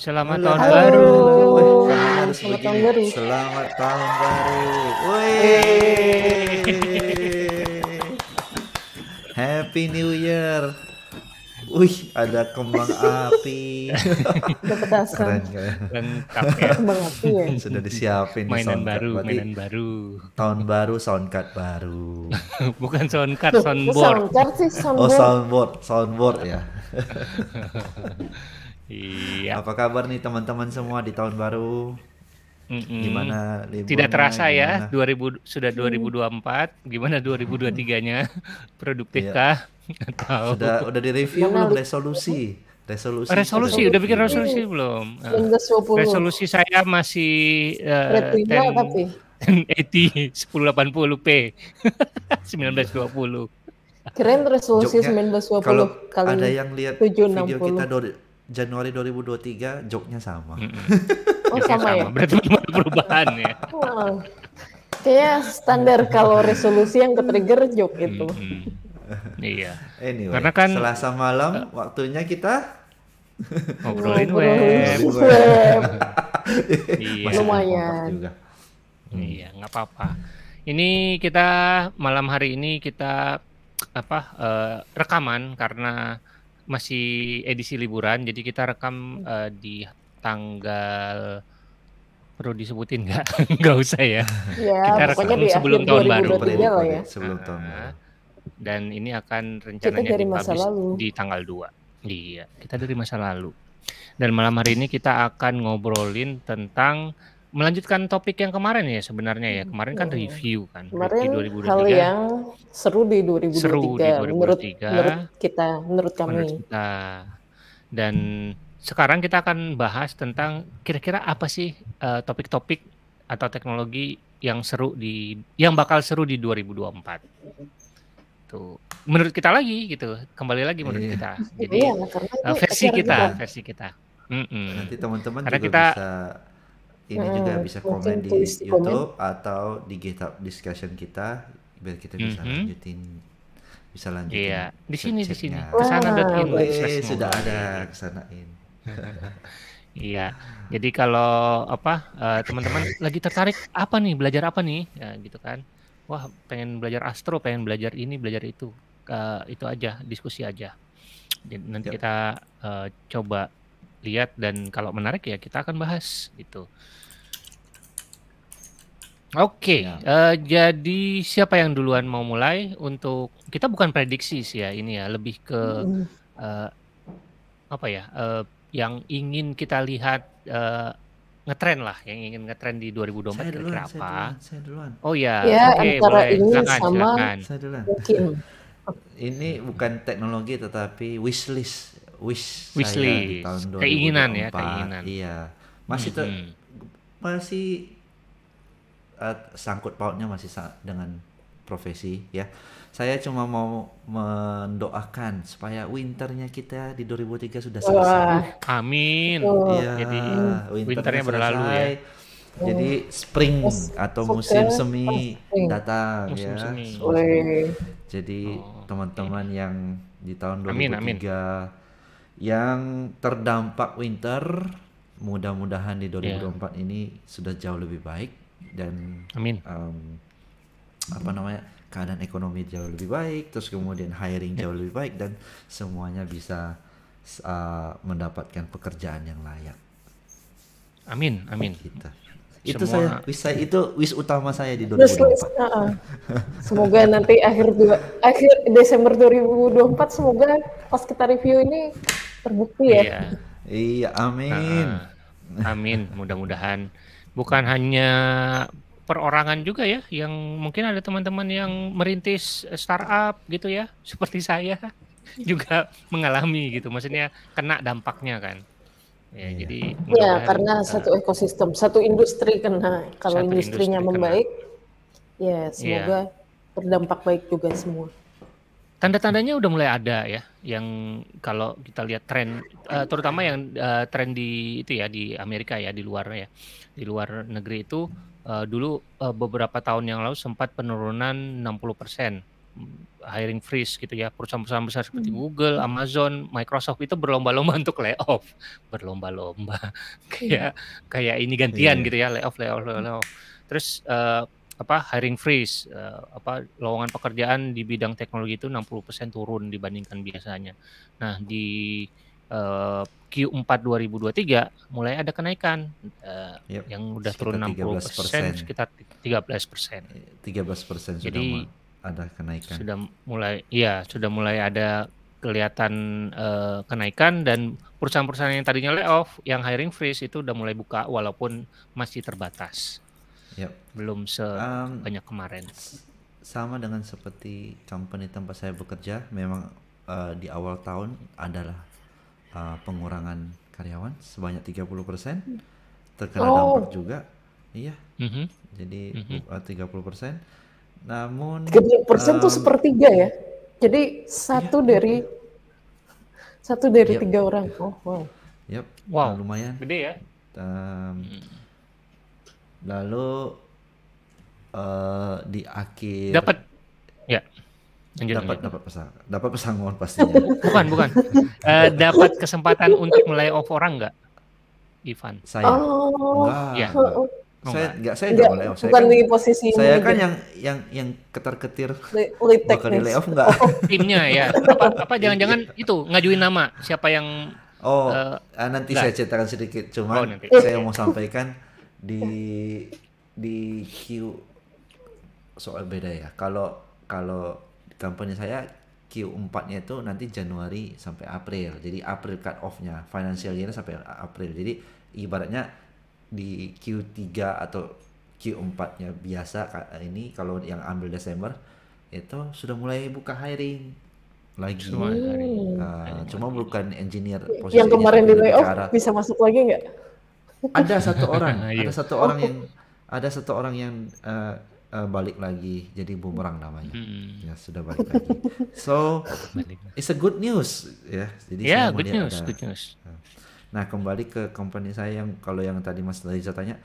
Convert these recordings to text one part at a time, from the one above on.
Selamat Halo. tahun Halo. baru. Selamat, Selamat tahun baru. Selamat tahun baru. Happy New Year. Wih, ada kembang api. keren, kan, Kembang api ya. Sudah disiapin mainan baru, Berarti mainan baru. Tahun baru soundcard baru. Bukan soundcard, soundboard. sih soundboard. Oh, soundboard, soundboard ya. Iya. Apa kabar nih teman-teman semua di tahun baru? Mm -mm. Gimana liburnya? Tidak terasa ya, gimana? ya, 2000 sudah 2024, iya. gimana 2023-nya? Produktifkah iya. atau Sudah udah di-review belum resolusi? Resolusi. Resolusi, udah bikin resolusi iya. belum? Uh, Resolusi saya masih eh, uh, 1080 p 1920. Keren resolusi Joknya, 1920 kalau kali ada yang lihat 760. video kita Januari 2023 joknya sama. Mm -hmm. Oh sama, sama ya. Berarti belum perubahan ya. Oh, standar kalau resolusi yang ke trigger jok itu. Mm -hmm. Iya. Anyway, Karena kan Selasa malam uh, waktunya kita ngobrolin web. web. iya. Lumayan. Juga. Hmm. Iya, nggak apa-apa. Ini kita malam hari ini kita apa uh, rekaman karena masih edisi liburan, jadi kita rekam uh, di tanggal perlu disebutin nggak? nggak usah ya. ya kita rekam sebelum tahun baru. Ya. Sebelum ah, tahun Dan ini akan rencananya kita di tanggal 2. Iya, kita dari masa lalu. Dan malam hari ini kita akan ngobrolin tentang melanjutkan topik yang kemarin ya sebenarnya ya. Kemarin kan hmm. review kan. Kemarin review 2023. hal yang seru di 2023. Seru di 2023. Menurut, menurut kita, menurut kami. Menurut kita. Dan sekarang kita akan bahas tentang kira-kira apa sih eh, topik-topik uh, atau teknologi yang seru di yang bakal seru di 2024. Tuh. Menurut kita lagi gitu. Kembali lagi menurut iya. kita. Iya, Jadi iya, versi kita, kita, versi kita. Mm -mm. Nanti teman-teman juga kita, bisa ini hmm, juga bisa komen di YouTube komen. atau di GitHub discussion kita biar kita bisa mm -hmm. lanjutin bisa lanjutin. Iya, di sini di sini. kesana dan Eh, sudah ada kesanain. Iya. Jadi kalau apa eh, teman-teman lagi tertarik apa nih belajar apa nih ya, gitu kan? Wah pengen belajar astro, pengen belajar ini, belajar itu, uh, itu aja diskusi aja. Jadi, nanti yep. kita uh, coba lihat dan kalau menarik ya kita akan bahas gitu. Oke, okay. ya. uh, jadi siapa yang duluan mau mulai untuk kita bukan prediksi sih ya ini ya lebih ke uh, apa ya uh, yang ingin kita lihat uh, ngetren lah yang ingin ngetren di 2024 saya duluan, kira apa? Saya duluan, saya duluan. Oh ya, ya oke okay, boleh ini silakan, sama silakan. Saya duluan. ini bukan teknologi tetapi wish list, wish, wish saya list. di tahun 2024. Keinginan ya, keinginan. Iya. Masih mm -hmm. masih uh, sangkut pautnya masih sa dengan profesi ya. Saya cuma mau mendoakan supaya winternya kita di 2003 sudah selesai. Wah. Amin. Oh. Ya, Jadi winternya, winternya berlalu ya. Jadi spring oh. atau musim okay. semi datang musim ya. Semi. Semi. Jadi oh, teman-teman oh, yang di tahun 2003 amin, amin. yang terdampak winter mudah-mudahan di 2024 ya. yeah. ini sudah jauh lebih baik dan amin um, apa namanya keadaan ekonomi jauh lebih baik terus kemudian hiring jauh lebih baik dan semuanya bisa uh, mendapatkan pekerjaan yang layak amin amin kita gitu. itu saya wish saya itu wish utama saya di ini. Ah, ah. Semoga nanti akhir dua, akhir Desember 2024 semoga pas kita review ini terbukti ya. Iya, iya amin. Uh, amin, mudah-mudahan bukan hanya perorangan juga ya yang mungkin ada teman-teman yang merintis startup gitu ya seperti saya juga mengalami gitu maksudnya kena dampaknya kan ya iya. jadi ya karena kita, satu ekosistem satu industri kena kalau industrinya industri membaik kena. ya iya. semoga ya. berdampak baik juga semua Tanda-tandanya udah mulai ada ya, yang kalau kita lihat tren, uh, terutama yang uh, tren di itu ya di Amerika ya di luar ya, di luar negeri itu uh, dulu uh, beberapa tahun yang lalu sempat penurunan 60 persen mm, hiring freeze gitu ya perusahaan-perusahaan besar seperti hmm. Google, Amazon, Microsoft itu berlomba-lomba untuk layoff, berlomba-lomba kayak iya. kayak ini gantian yeah. gitu ya layoff, layoff, layoff. Terus uh, apa hiring freeze uh, apa lowongan pekerjaan di bidang teknologi itu 60% turun dibandingkan biasanya. Nah, di uh, Q4 2023 mulai ada kenaikan uh, yep. yang udah sekitar turun 60% 13%. sekitar 13%. 13% eh, sudah Jadi, ada kenaikan. Sudah mulai iya, sudah mulai ada kelihatan uh, kenaikan dan perusahaan-perusahaan yang tadinya layoff, yang hiring freeze itu udah mulai buka walaupun masih terbatas. Yep. Belum sebanyak um, kemarin. Sama dengan seperti company tempat saya bekerja, memang uh, di awal tahun adalah uh, pengurangan karyawan sebanyak 30%. Terkena oh. dampak juga. Iya. Mm -hmm. Jadi mhm. Eh, tiga puluh persen Namun tiga puluh persen itu sepertiga ya. Jadi satu iya, dari iya. satu dari yep. tiga orang. Oh, wow. Yep. Wow. lumayan. Gede ya. Um, lalu uh, di akhir dapat ya dapat dapat pesan dapat pesangon pastinya bukan bukan uh, dapat kesempatan untuk mulai off orang nggak Ivan saya oh. enggak, ya. enggak. Oh, oh, saya enggak saya enggak, enggak off. saya bukan kan, di posisi saya kan yang yang yang ketar-ketir bakal di layoff enggak oh, timnya ya apa apa jangan-jangan iya. itu ngajuin nama siapa yang oh uh, nanti lah. saya ceritakan sedikit cuman oh, saya mau sampaikan di di Q soal beda ya. Kalau kalau kampanye saya Q4-nya itu nanti Januari sampai April. Jadi April cut off-nya, financial year sampai April. Jadi ibaratnya di Q3 atau Q4-nya biasa ini kalau yang ambil Desember itu sudah mulai buka hiring lagi. hmm. uh, cuma bukan engineer yang kemarin di layoff bisa masuk lagi nggak? Iya. ada satu orang ada satu orang yang ada satu orang yang uh, uh, balik lagi jadi bumerang namanya hmm. ya sudah balik lagi so it's a good news ya yeah. jadi yeah, good news ada, good news eh. nah kembali ke company saya yang kalau yang tadi Mas Liza tanya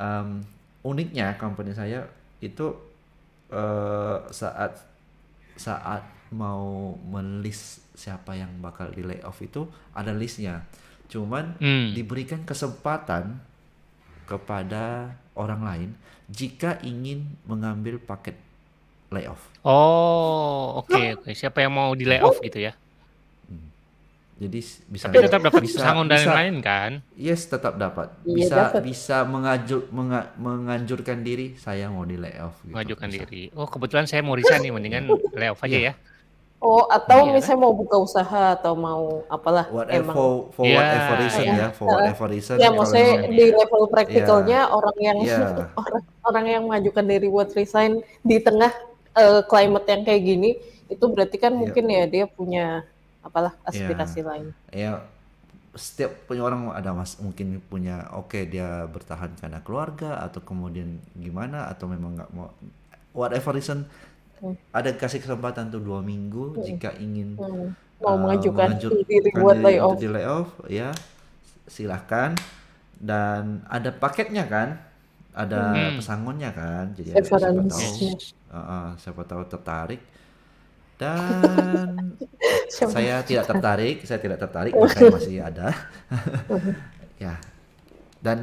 um, uniknya company saya itu uh, saat saat mau melis siapa yang bakal di layoff itu ada listnya Cuman hmm. diberikan kesempatan kepada orang lain jika ingin mengambil paket layoff. Oh, oke okay, oke. Okay. Siapa yang mau di layoff gitu ya? Hmm. Jadi bisa Tapi tetap dapat bisa, sangon dan bisa, lain kan? Yes, tetap dapat. Iya, bisa ya, dapat. bisa mengajur menga, menganjurkan diri saya mau di layoff gitu. Mengajukan bisa. diri. Oh, kebetulan saya mau resign nih mendingan layoff aja yeah. ya. Oh, gitu. atau yeah. misalnya mau buka usaha atau mau apalah whatever, emang for, for yeah. whatever reason yeah. ya, for whatever reason. Ya, iya. maksudnya yeah. di level praktikalnya yeah. orang yang yeah. orang, orang yang mengajukan diri buat resign di tengah uh, climate yang kayak gini, itu berarti kan yeah. mungkin ya dia punya apalah iya. aspirasi yeah. lain. Ya, yeah. setiap punya orang ada mas mungkin punya oke okay, dia bertahan karena keluarga atau kemudian gimana atau memang nggak mau whatever reason hmm. ada kasih kesempatan tuh dua minggu hmm. jika ingin hmm. Uh, mau uh, mengajukan diri buat layoff. Di layoff ya silahkan dan ada paketnya kan ada hmm. pesangonnya kan jadi ada, siapa tahu uh, uh, siapa tahu tertarik dan saya tidak tertarik saya tidak tertarik makanya masih ada ya dan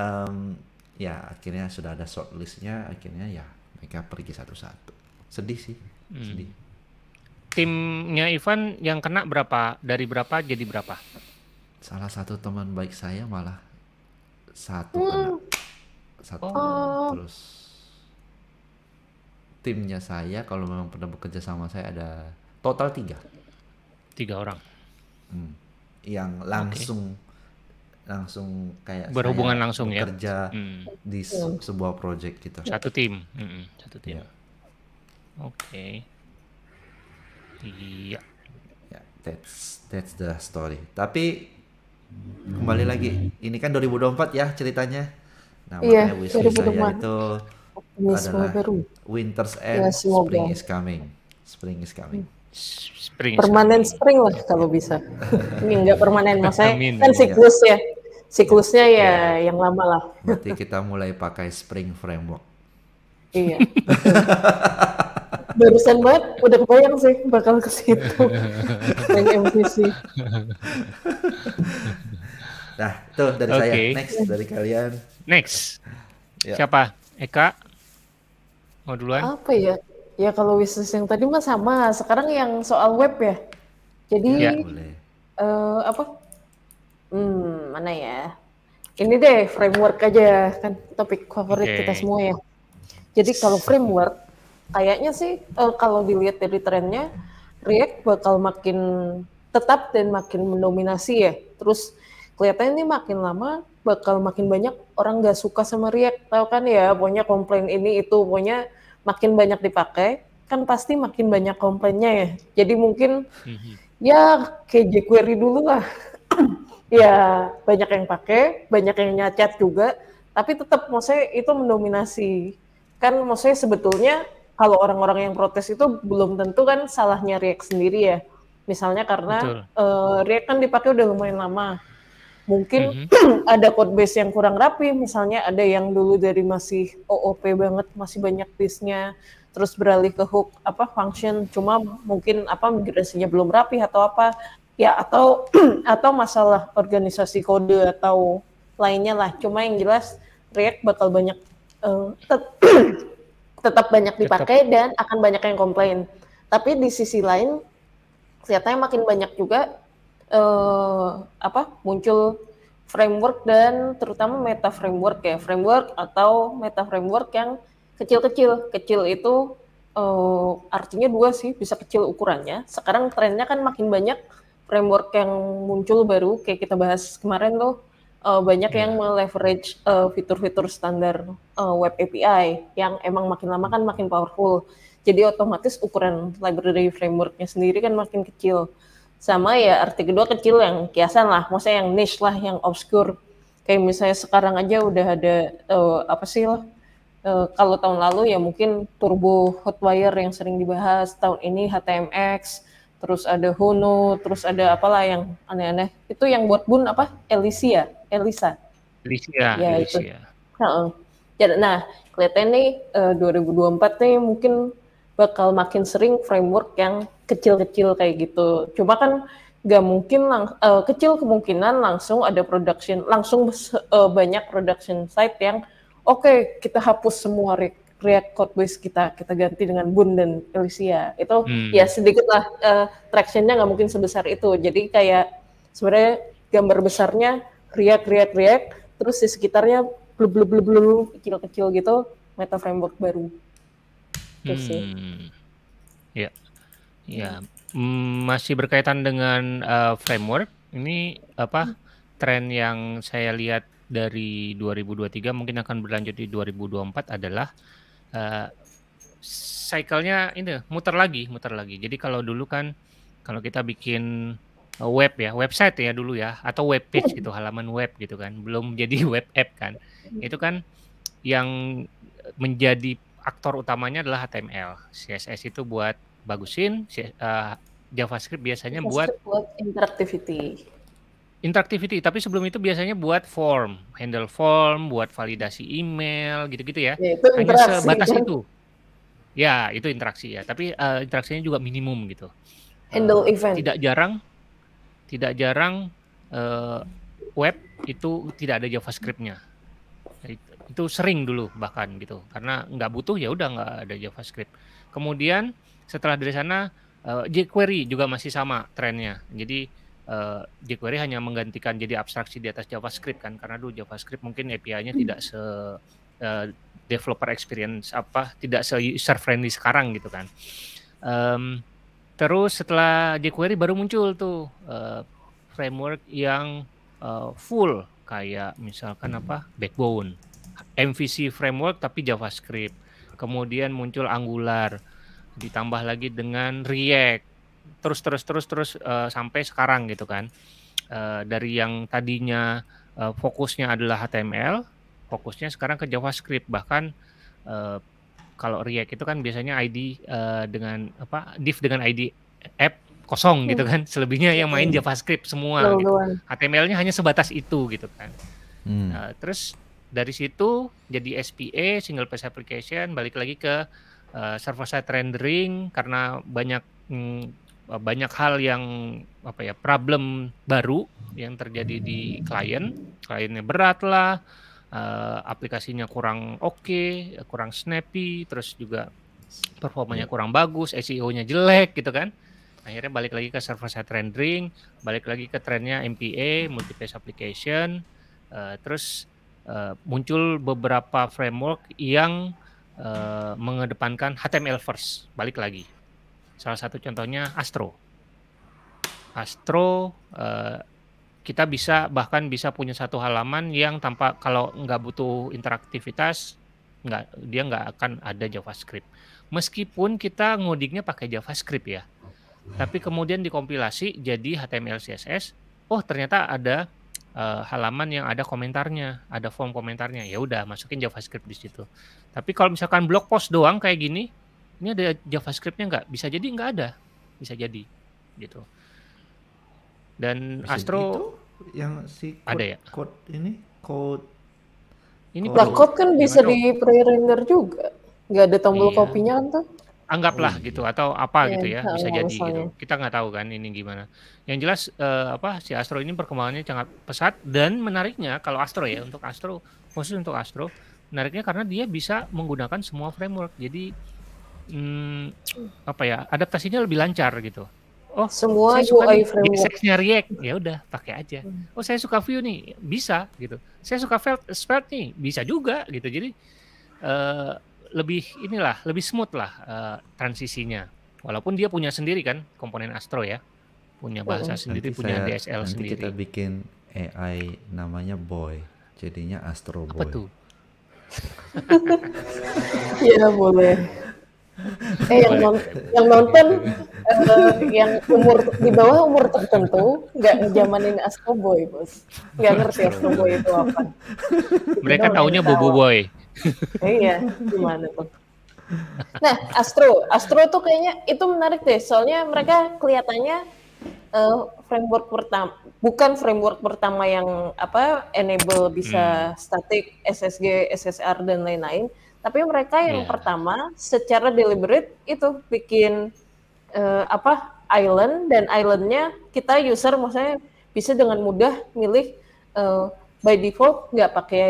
um, ya akhirnya sudah ada shortlistnya akhirnya ya mereka pergi satu-satu sedih sih hmm. sedih timnya Ivan yang kena berapa dari berapa jadi berapa salah satu teman baik saya malah satu hmm. kena satu oh. terus timnya saya kalau memang pernah bekerja sama saya ada total tiga tiga orang hmm. yang langsung okay langsung kayak berhubungan langsung ya kerja hmm. di se sebuah project gitu satu tim hmm, satu tim yeah. oke okay. iya yeah. that's that's the story tapi kembali lagi ini kan 2024 ya ceritanya nah iya, makanya yeah, -wish saya itu yes, adalah winter's iya, end yeah, spring is coming spring is coming hmm. spring permanen spring lah kalau bisa ini nggak permanen mas, saya kan siklus ya siklusnya ya, ya yang lama lah. Berarti kita mulai pakai spring framework. Iya. Barusan banget udah kebayang sih bakal ke situ. yang MVC. Nah, tuh dari okay. saya. Next dari kalian. Next. Ya. Siapa? Eka? Mau duluan? Apa ya? Ya kalau bisnis yang tadi mah sama. Sekarang yang soal web ya. Jadi ya, Uh, apa Hmm, mana ya? Ini deh framework aja kan topik favorit okay. kita semua ya. Jadi kalau framework kayaknya sih uh, kalau dilihat dari trennya React bakal makin tetap dan makin mendominasi ya. Terus kelihatannya ini makin lama bakal makin banyak orang nggak suka sama React, tahu kan ya? Pokoknya komplain ini itu, pokoknya makin banyak dipakai, kan pasti makin banyak komplainnya ya. Jadi mungkin mhm. ya kayak jQuery dulu lah. ya banyak yang pakai, banyak yang nyacat juga, tapi tetap maksudnya itu mendominasi. Kan maksudnya sebetulnya kalau orang-orang yang protes itu belum tentu kan salahnya React sendiri ya. Misalnya karena uh, React kan dipakai udah lumayan lama. Mungkin mm -hmm. ada code base yang kurang rapi, misalnya ada yang dulu dari masih OOP banget, masih banyak nya. terus beralih ke hook apa function, cuma mungkin apa migrasinya belum rapi atau apa ya atau atau masalah organisasi kode atau lainnya lah. Cuma yang jelas React bakal banyak uh, tet tetap banyak dipakai tetap. dan akan banyak yang komplain. Tapi di sisi lain kelihatannya makin banyak juga uh, apa muncul framework dan terutama meta framework ya framework atau meta framework yang kecil-kecil kecil itu uh, artinya dua sih bisa kecil ukurannya sekarang trennya kan makin banyak framework yang muncul baru kayak kita bahas kemarin tuh uh, banyak yeah. yang meleverage uh, fitur-fitur standar uh, web API yang emang makin lama kan makin powerful. Jadi otomatis ukuran library frameworknya sendiri kan makin kecil. Sama ya arti kedua kecil yang kiasan lah, maksudnya yang niche lah, yang obscure. Kayak misalnya sekarang aja udah ada uh, apa sih lah? Uh, kalau tahun lalu ya mungkin turbo hotwire yang sering dibahas, tahun ini HTMX, terus ada Hono, terus ada apalah yang aneh-aneh. Itu yang buat Bun apa? Elisia, Elisa. Elisia, ya, Elisia. Itu. Ya, nah, nah kelihatan nih eh, uh, 2024 nih mungkin bakal makin sering framework yang kecil-kecil kayak gitu. cuma kan nggak mungkin lang uh, kecil kemungkinan langsung ada production, langsung uh, banyak production site yang oke okay, kita hapus semua create code base kita kita ganti dengan Bun dan Elysia itu hmm. ya sedikit lah uh, tractionnya nggak mungkin sebesar itu jadi kayak sebenarnya gambar besarnya React React React terus di sekitarnya blub blub blub blub kecil-kecil gitu meta framework baru hmm. sih ya ya mm, masih berkaitan dengan uh, framework ini apa hmm. tren yang saya lihat dari 2023 mungkin akan berlanjut di 2024 adalah uh, cycle-nya ini muter lagi, muter lagi. Jadi kalau dulu kan kalau kita bikin eh, web ya, website ya dulu ya atau web page gitu, hmm. halaman web gitu kan. Belum jadi web app kan. Hmm. Itu kan yang menjadi aktor utamanya adalah HTML. CSS itu buat bagusin, uh, JavaScript biasanya JavaScript buat buat interactivity. Interactivity, tapi sebelum itu biasanya buat form, handle form, buat validasi email, gitu-gitu ya. ya itu Hanya sebatas kan? itu. Ya, itu interaksi ya. Tapi uh, interaksinya juga minimum gitu. Handle uh, event. Tidak jarang, tidak jarang uh, web itu tidak ada JavaScriptnya. Itu sering dulu bahkan gitu, karena nggak butuh ya udah nggak ada JavaScript. Kemudian setelah dari sana uh, jQuery juga masih sama trennya. Jadi uh, jQuery hanya menggantikan jadi abstraksi di atas JavaScript kan karena dulu JavaScript mungkin API-nya hmm. tidak se uh, developer experience apa tidak se user friendly sekarang gitu kan. Um, terus setelah jQuery baru muncul tuh uh, framework yang uh, full kayak misalkan hmm. apa Backbone, MVC framework tapi JavaScript. Kemudian muncul Angular, ditambah lagi dengan React terus terus terus terus uh, sampai sekarang gitu kan uh, dari yang tadinya uh, fokusnya adalah HTML fokusnya sekarang ke JavaScript bahkan uh, kalau React itu kan biasanya ID uh, dengan apa div dengan ID app kosong gitu hmm. gitu kan selebihnya yang main hmm. JavaScript semua gitu. HTML-nya hanya sebatas itu gitu kan hmm. uh, terus dari situ jadi SPA single page application balik lagi ke uh, server side rendering karena banyak mm, Eh, banyak hal yang apa ya problem baru yang terjadi di klien kliennya berat lah uh, aplikasinya kurang oke okay, kurang snappy terus juga performanya iya. kurang bagus SEO-nya jelek gitu kan akhirnya balik lagi ke server side rendering balik lagi ke trennya MPA multi phase application uh, terus uh, muncul beberapa framework yang uh, mengedepankan HTML first balik lagi Salah satu contohnya Astro. Astro uh, kita bisa bahkan bisa punya satu halaman yang tanpa kalau nggak butuh interaktivitas nggak dia nggak akan ada JavaScript. Meskipun kita ngodingnya pakai JavaScript ya, tapi kemudian dikompilasi jadi HTML CSS. Oh ternyata ada uh, halaman yang ada komentarnya, ada form komentarnya. Ya udah masukin JavaScript di situ. Tapi kalau misalkan blog post doang kayak gini, ini ada JavaScriptnya nggak? Bisa jadi nggak ada, bisa jadi gitu. Dan bisa Astro itu yang si code, ada ya? Code ini code. Ini code. code kan bisa di pre-render juga, nggak ada tombol iya. kopinya kan tuh? Anggaplah oh, iya. gitu atau apa iya, gitu ya, bisa jadi gitu. Kita nggak tahu kan ini gimana. Yang jelas uh, apa si Astro ini perkembangannya sangat pesat dan menariknya kalau Astro ya untuk Astro khusus untuk Astro menariknya karena dia bisa menggunakan semua framework. Jadi hmm, apa ya adaptasinya lebih lancar gitu oh semua saya suka UI framework React ya udah pakai aja hmm. oh saya suka view nih bisa gitu saya suka felt Svelte nih bisa juga gitu jadi uh, lebih inilah lebih smooth lah uh, transisinya walaupun dia punya sendiri kan komponen Astro ya punya hmm. bahasa oh, sendiri punya saya, DSL nanti sendiri kita bikin AI namanya Boy jadinya Astro Boy apa tuh ya boleh eh yang, non, yang nonton uh, yang umur di bawah umur tertentu nggak ngejamanin Astro Boy bos nggak ngerti Astro Boy itu apa mereka taunya Bobo Boy eh, iya gimana tuh nah Astro Astro tuh kayaknya itu menarik deh soalnya mereka kelihatannya uh, framework pertama bukan framework pertama yang apa enable bisa hmm. static SSG SSR dan lain-lain tapi mereka yang yeah. pertama secara deliberate itu bikin uh, apa island dan islandnya kita user maksudnya bisa dengan mudah milih uh, by default nggak pakai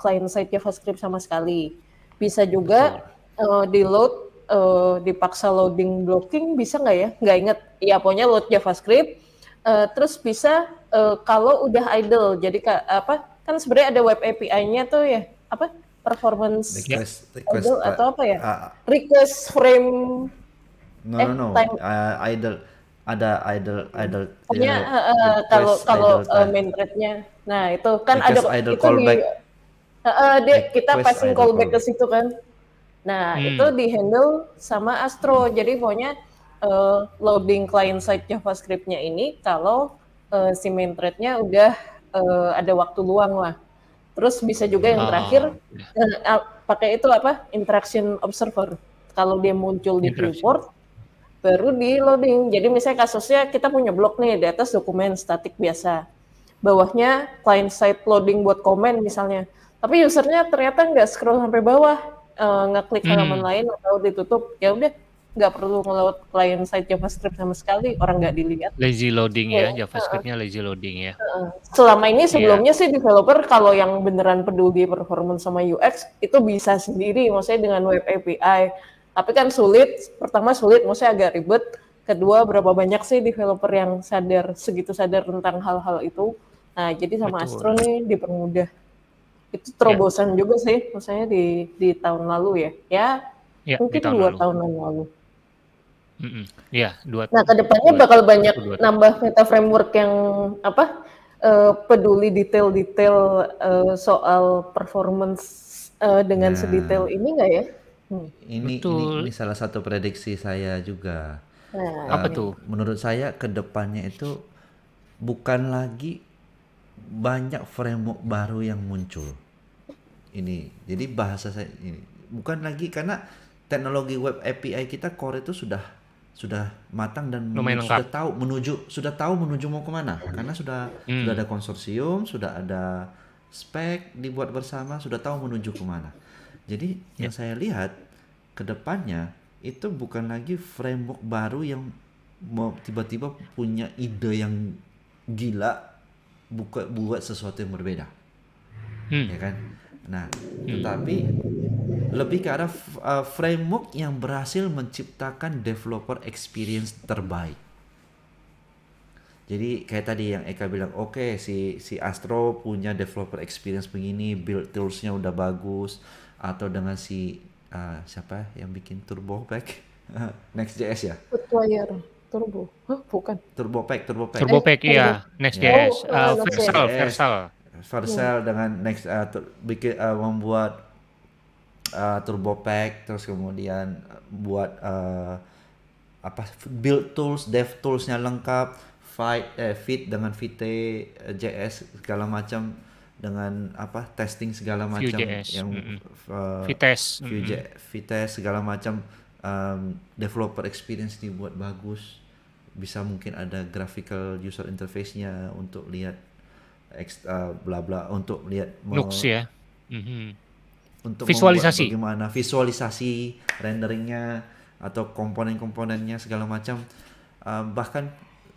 client side JavaScript sama sekali. Bisa juga uh, eh, di load uh, dipaksa loading blocking bisa nggak ya? Nggak inget. Ya pokoknya load JavaScript. Uh, terus bisa uh, kalau udah idle. Jadi apa? Kan sebenarnya ada web API-nya tuh ya. Apa? performance request, request idol atau apa ya? Uh, request frame No eh, no no. Time. Uh, idle ada idle idle pokoknya uh, kalau kalau uh, main threadnya nah itu kan request ada idle itu callback. di uh, uh, dia, kita passing callback, call ke situ kan nah hmm. itu di handle sama Astro hmm. jadi pokoknya uh, loading client side JavaScriptnya ini kalau uh, si main threadnya udah uh, ada waktu luang lah Terus bisa juga yang terakhir oh. pakai itu apa? Interaction observer. Kalau dia muncul di viewport baru di loading. Jadi misalnya kasusnya kita punya blog nih di atas dokumen statik biasa. Bawahnya client side loading buat komen misalnya. Tapi usernya ternyata nggak scroll sampai bawah, uh, ngeklik halaman hmm. lain atau ditutup. Ya udah nggak perlu ngelaut client side JavaScript sama sekali orang nggak dilihat lazy loading ya iya, JavaScriptnya uh lazy loading ya selama ini iya. sebelumnya yeah. sih developer kalau yang beneran peduli performance sama UX itu bisa sendiri maksudnya dengan web API tapi kan sulit pertama sulit maksudnya agak ribet kedua berapa banyak sih developer yang sadar segitu sadar tentang hal-hal itu nah jadi sama Betul. Astro nih dipermudah itu ya. terobosan yeah. juga sih maksudnya di di tahun lalu ya ya, ya mungkin tahun dua lalu. tahun lalu mm dua. Nah, kedepannya dua, bakal banyak dua, dua, nambah meta framework yang apa? Uh, peduli detail-detail uh, soal performance uh, dengan nah, sedetail ini nggak ya? Hmm. Ini, ini ini salah satu prediksi saya juga. Nah, tuh? Menurut saya kedepannya itu bukan lagi banyak framework baru yang muncul. Ini jadi bahasa saya ini bukan lagi karena teknologi web API kita core itu sudah sudah matang dan Lumayan sudah lengkap. tahu menuju sudah tahu menuju mau kemana karena sudah hmm. sudah ada konsorsium sudah ada spek dibuat bersama sudah tahu menuju kemana jadi yeah. yang ya. saya lihat kedepannya itu bukan lagi framework baru yang mau tiba-tiba punya ide yang gila buka buat sesuatu yang berbeda hmm. ya kan nah hmm. tetapi lebih ke arah eh, framework yang berhasil menciptakan developer experience terbaik. Jadi kayak tadi yang Eka bilang, oke okay, si si Astro punya developer experience begini, build toolsnya udah bagus, atau dengan si uh, siapa yang bikin Turbo Pack, Next.js ya? Outlier. Turbo, huh, bukan. Turbo Pack, Turbo Pack. Turbo Pack, iya. Eh, Next.js, oh, JS, Versal, Versal. Versal dengan Next, uh, bikin uh, membuat uh, turbo pack terus kemudian eh, buat uh, apa build tools dev toolsnya lengkap fight eh, fit dengan vite js segala macam dengan apa testing segala macam yang mm -hmm. uh, mm -hmm. segala macam um, developer experience dibuat bagus bisa mungkin ada graphical user interface-nya untuk lihat uh, bla bla untuk lihat looks ya mm -hmm untuk visualisasi gimana visualisasi renderingnya atau komponen-komponennya segala macam uh, bahkan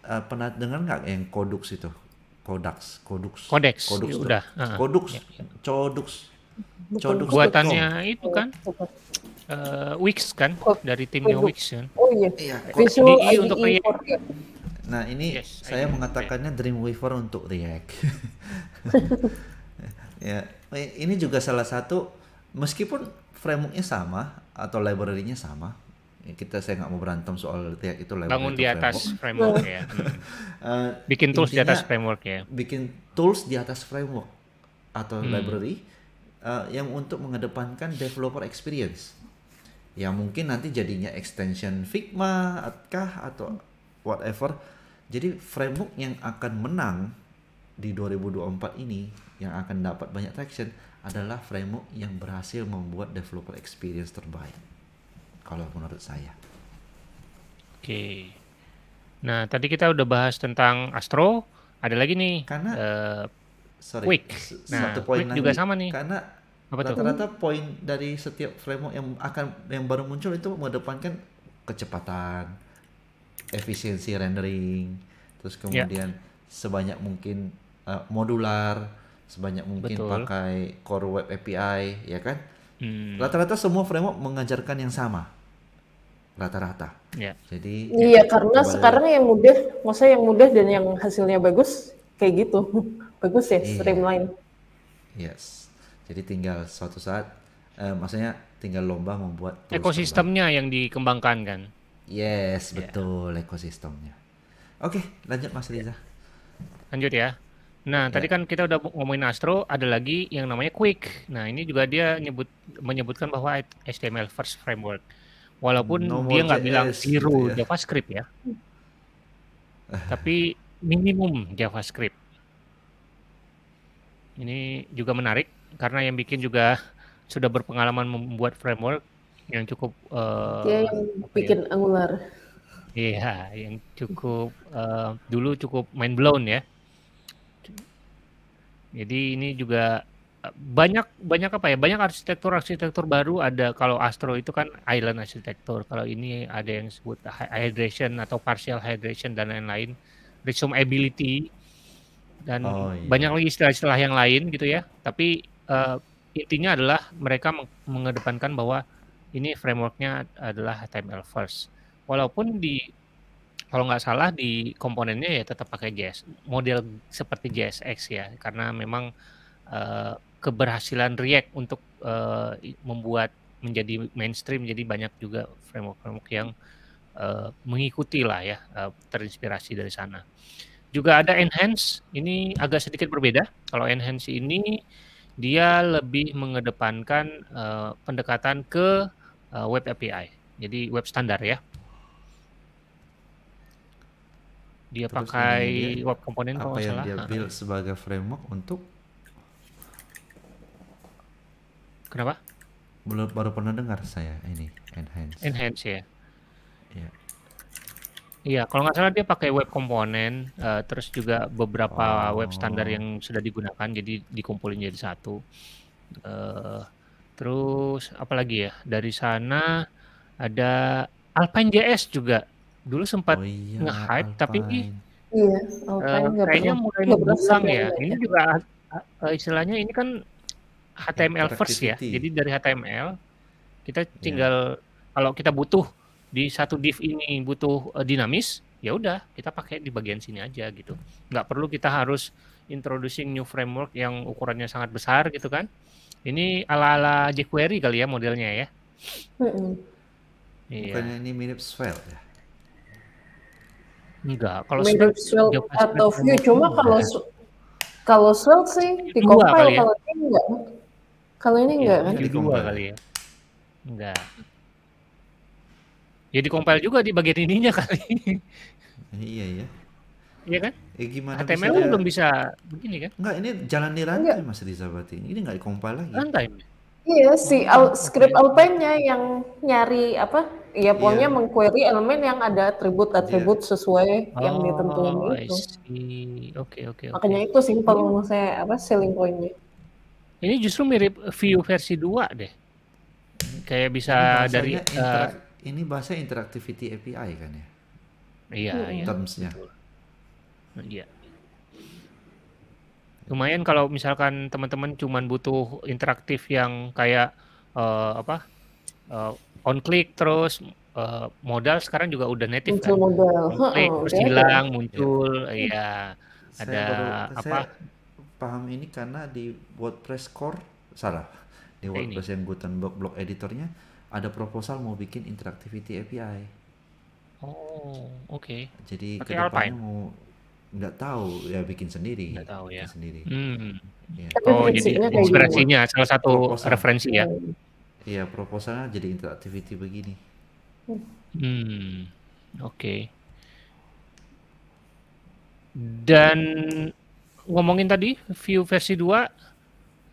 uh, pernah dengar nggak yang kodux itu kodaks kodux kodex kodux ya, udah kodux ah, kodux ya, codux buatannya itu kan uh, Wix kan dari timnya Wix kan oh iya, iya visual untuk e React ya? nah ini yes, saya mengatakannya Dreamweaver untuk React ya ini juga salah satu meskipun frameworknya sama atau library-nya sama ya kita saya nggak mau berantem soal tiap itu library bangun di atas framework, framework ya hmm. Eh, bikin tools Intinya, di atas framework ya bikin tools di atas framework atau hmm. library uh, yang untuk mengedepankan developer experience ya mungkin nanti jadinya extension Figma kah atau whatever jadi framework yang akan menang di 2024 ini yang akan dapat banyak traction adalah framework yang berhasil membuat developer experience terbaik. Kalau menurut saya. Oke. Nah, tadi kita udah bahas tentang Astro, ada lagi nih. Karena uh, sorry, Quick. Nah, satu poin juga sama nih. Karena rata-rata poin dari setiap framework yang akan yang baru muncul itu mengedepankan kecepatan, efisiensi rendering, terus ya. kemudian yeah. sebanyak mungkin uh, modular sebanyak mungkin Betul. pakai Core Web API ya kan rata hmm. rata-rata semua framework mengajarkan yang sama rata-rata ya. jadi iya ya, karena sekarang yang mudah maksudnya yang mudah dan yang hasilnya bagus kayak gitu bagus ya iya. streamline yes jadi tinggal suatu saat eh, maksudnya tinggal lomba membuat ekosistemnya lomba. yang dikembangkan kan yes ya. betul yeah. ekosistemnya oke lanjut mas Riza lanjut ya Nah, ya. tadi kan kita udah ngomongin Astro, ada lagi yang namanya Quick. Nah, ini juga dia nyebut menyebutkan bahwa HTML first framework. Walaupun no dia nggak bilang zero gitu ya. JavaScript ya. Tapi minimum JavaScript. Ini juga menarik karena yang bikin juga sudah berpengalaman membuat framework yang cukup uh, dia yang ya? bikin ya? Angular. Iya, yang cukup uh, dulu cukup mind blown ya jadi ini juga eh, banyak banyak apa ya banyak arsitektur arsitektur baru ada kalau Astro itu kan island arsitektur kalau ini ada yang disebut hydration atau partial hydration dan lain-lain resumability dan oh, iya. banyak lagi istilah-istilah yang lain gitu ya tapi uh, intinya adalah mereka mengedepankan bahwa ini frameworknya adalah HTML first walaupun di kalau nggak salah di komponennya ya tetap pakai JS model seperti JSX ya karena memang uh, keberhasilan React untuk uh, membuat menjadi mainstream jadi banyak juga framework-framework yang uh, mengikuti lah ya uh, terinspirasi dari sana juga ada enhance ini agak sedikit berbeda kalau enhance ini dia lebih mengedepankan uh, pendekatan ke uh, web API jadi web standar ya Dia Terus pakai dia, web komponen apa yang dia build sebagai framework untuk Kenapa? Belum baru pernah dengar saya ini enhance. Enhance ya. Iya. Iya, kalau nggak salah dia pakai web komponen, uh, terus juga beberapa oh. web standar yang sudah digunakan, jadi dikumpulin jadi satu. Uh, terus apalagi ya dari sana ada Alpine JS juga dulu sempat oh, iya, nge-hype tapi iya, uh, kayaknya mulai berkurang ya. ya. Ini juga uh, istilahnya ini kan HTML first ya. Jadi dari HTML kita iya. tinggal yeah. kalau kita butuh di satu div ini butuh uh, dinamis, ya udah kita pakai di bagian sini aja gitu. Nggak perlu kita harus introducing new framework yang ukurannya sangat besar gitu kan. Ini ala-ala jQuery kali ya modelnya ya. Mm -mm. Iya. Bukannya ini mirip Swell ya? Enggak, kalau Middle Swell atau View cuma kalau ya. kalau Swell sih di compile ya, ya. kalau ini enggak. Kalau ini iya, enggak kan? Di dua kali ya. Enggak. Ya di compile juga di bagian ininya kali. Eh, iya ya. Iya kan? Eh gimana HTML bisa belum bisa begini kan? Enggak, ini jalan di runtime Mas Riza berarti. Ini enggak di compile lagi. Runtime. Iya, si oh, al oh, script iya. Alpine-nya yang nyari apa? ya pokoknya yeah. mengquery elemen yang ada atribut-atribut yeah. sesuai oh, yang ditentukan itu. Oke, oke, okay, Makanya itu simpel yeah. saya apa selling point Ini justru mirip view versi 2 deh. Kayak bisa ini dari uh, ini bahasa interactivity API kan ya? Iya, hmm. iya. terms Iya. Lumayan kalau misalkan teman-teman cuman butuh interaktif yang kayak uh, apa? Uh, on click terus uh, modal sekarang juga udah native muncul kan. Modal. On click oh, terus okay. hilang, muncul ya, saya ada baru, apa paham ini karena di WordPress core salah. Di WordPress yang Gutenberg blog editornya ada proposal mau bikin interactivity API. Oh, oke. Okay. Jadi ke kedepannya mau nggak tahu ya bikin sendiri nggak tahu ya bikin sendiri hmm. ya. oh jadi inspirasinya salah satu referensi ya hmm. Iya, proposalnya jadi interactivity begini. Hmm, oke. Okay. Dan ngomongin tadi view versi 2 uh,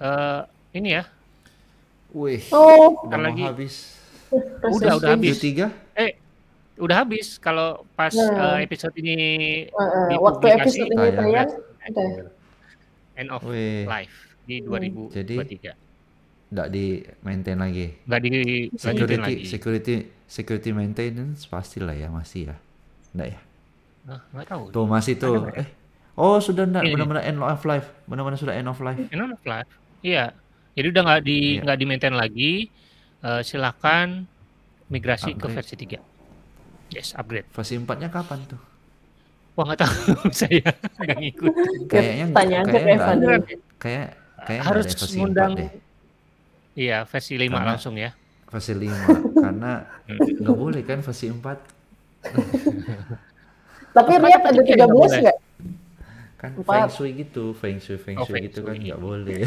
eh, ini ya. Wih, oh, udah lagi. habis. Udah, udah habis. Tiga? Eh, udah habis kalau pas nah. uh, episode ini uh, uh, waktu episode ini tayang, ah, ya? end of Wih. live di 2023. Hmm. Jadi nggak di maintain lagi nggak di security lagi. security security maintenance pastilah ya masih ya nggak ya nggak tahu tuh masih tuh eh oh sudah nggak iya, iya. benar-benar end of life benar-benar sudah end of life end of life iya jadi udah nggak di iya. nggak yeah. di maintain lagi uh, silakan migrasi upgrade. ke versi 3 yes upgrade versi 4 nya kapan tuh Wah nggak tahu saya nggak ngikut. Kayaknya nggak. Tanya aja kayak kayak kayak harus ngundang Iya, versi 5 karena, langsung ya. Versi 5 karena nggak boleh kan versi 4. Tapi Riat ada 13 nggak? Kan Empat. feng shui gitu, feng shui feng oh, shui oh, feng gitu kan shui. kan nggak boleh.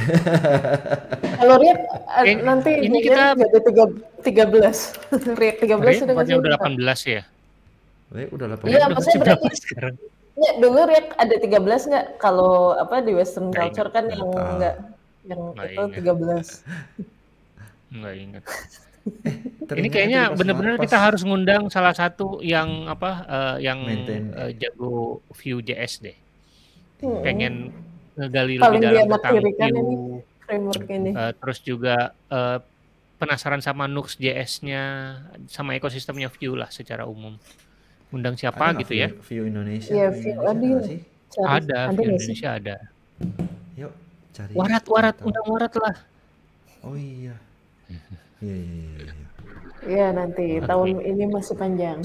Kalau Riat eh, nanti ini kita ada 3 13. Riat 13 Riat sudah masih udah 18 ya? Riat udah 18. Iya, maksudnya berarti sekarang. Ya, dulu Riak ada 13 nggak? Kalau apa di Western nah, culture kan yang nggak yang nah, itu 13. Nggak ingat. eh, ini kayaknya bener-bener kita harus ngundang salah satu yang apa uh, yang uh, jago view JS deh. Hmm. Pengen ngegali Paling lebih dalam tentang kan view. Framework ini. Uh, terus juga uh, penasaran sama Nux JS-nya, sama ekosistemnya Vue lah secara umum. Undang siapa ada gitu view, ya? View Indonesia. Ya, view Indonesia ada. Ada, ada Vue Indonesia ada. Yuk, cari. Warat, warat, undang warat lah. Oh iya. Iya, iya, iya. Ya, nanti okay. tahun ini masih panjang.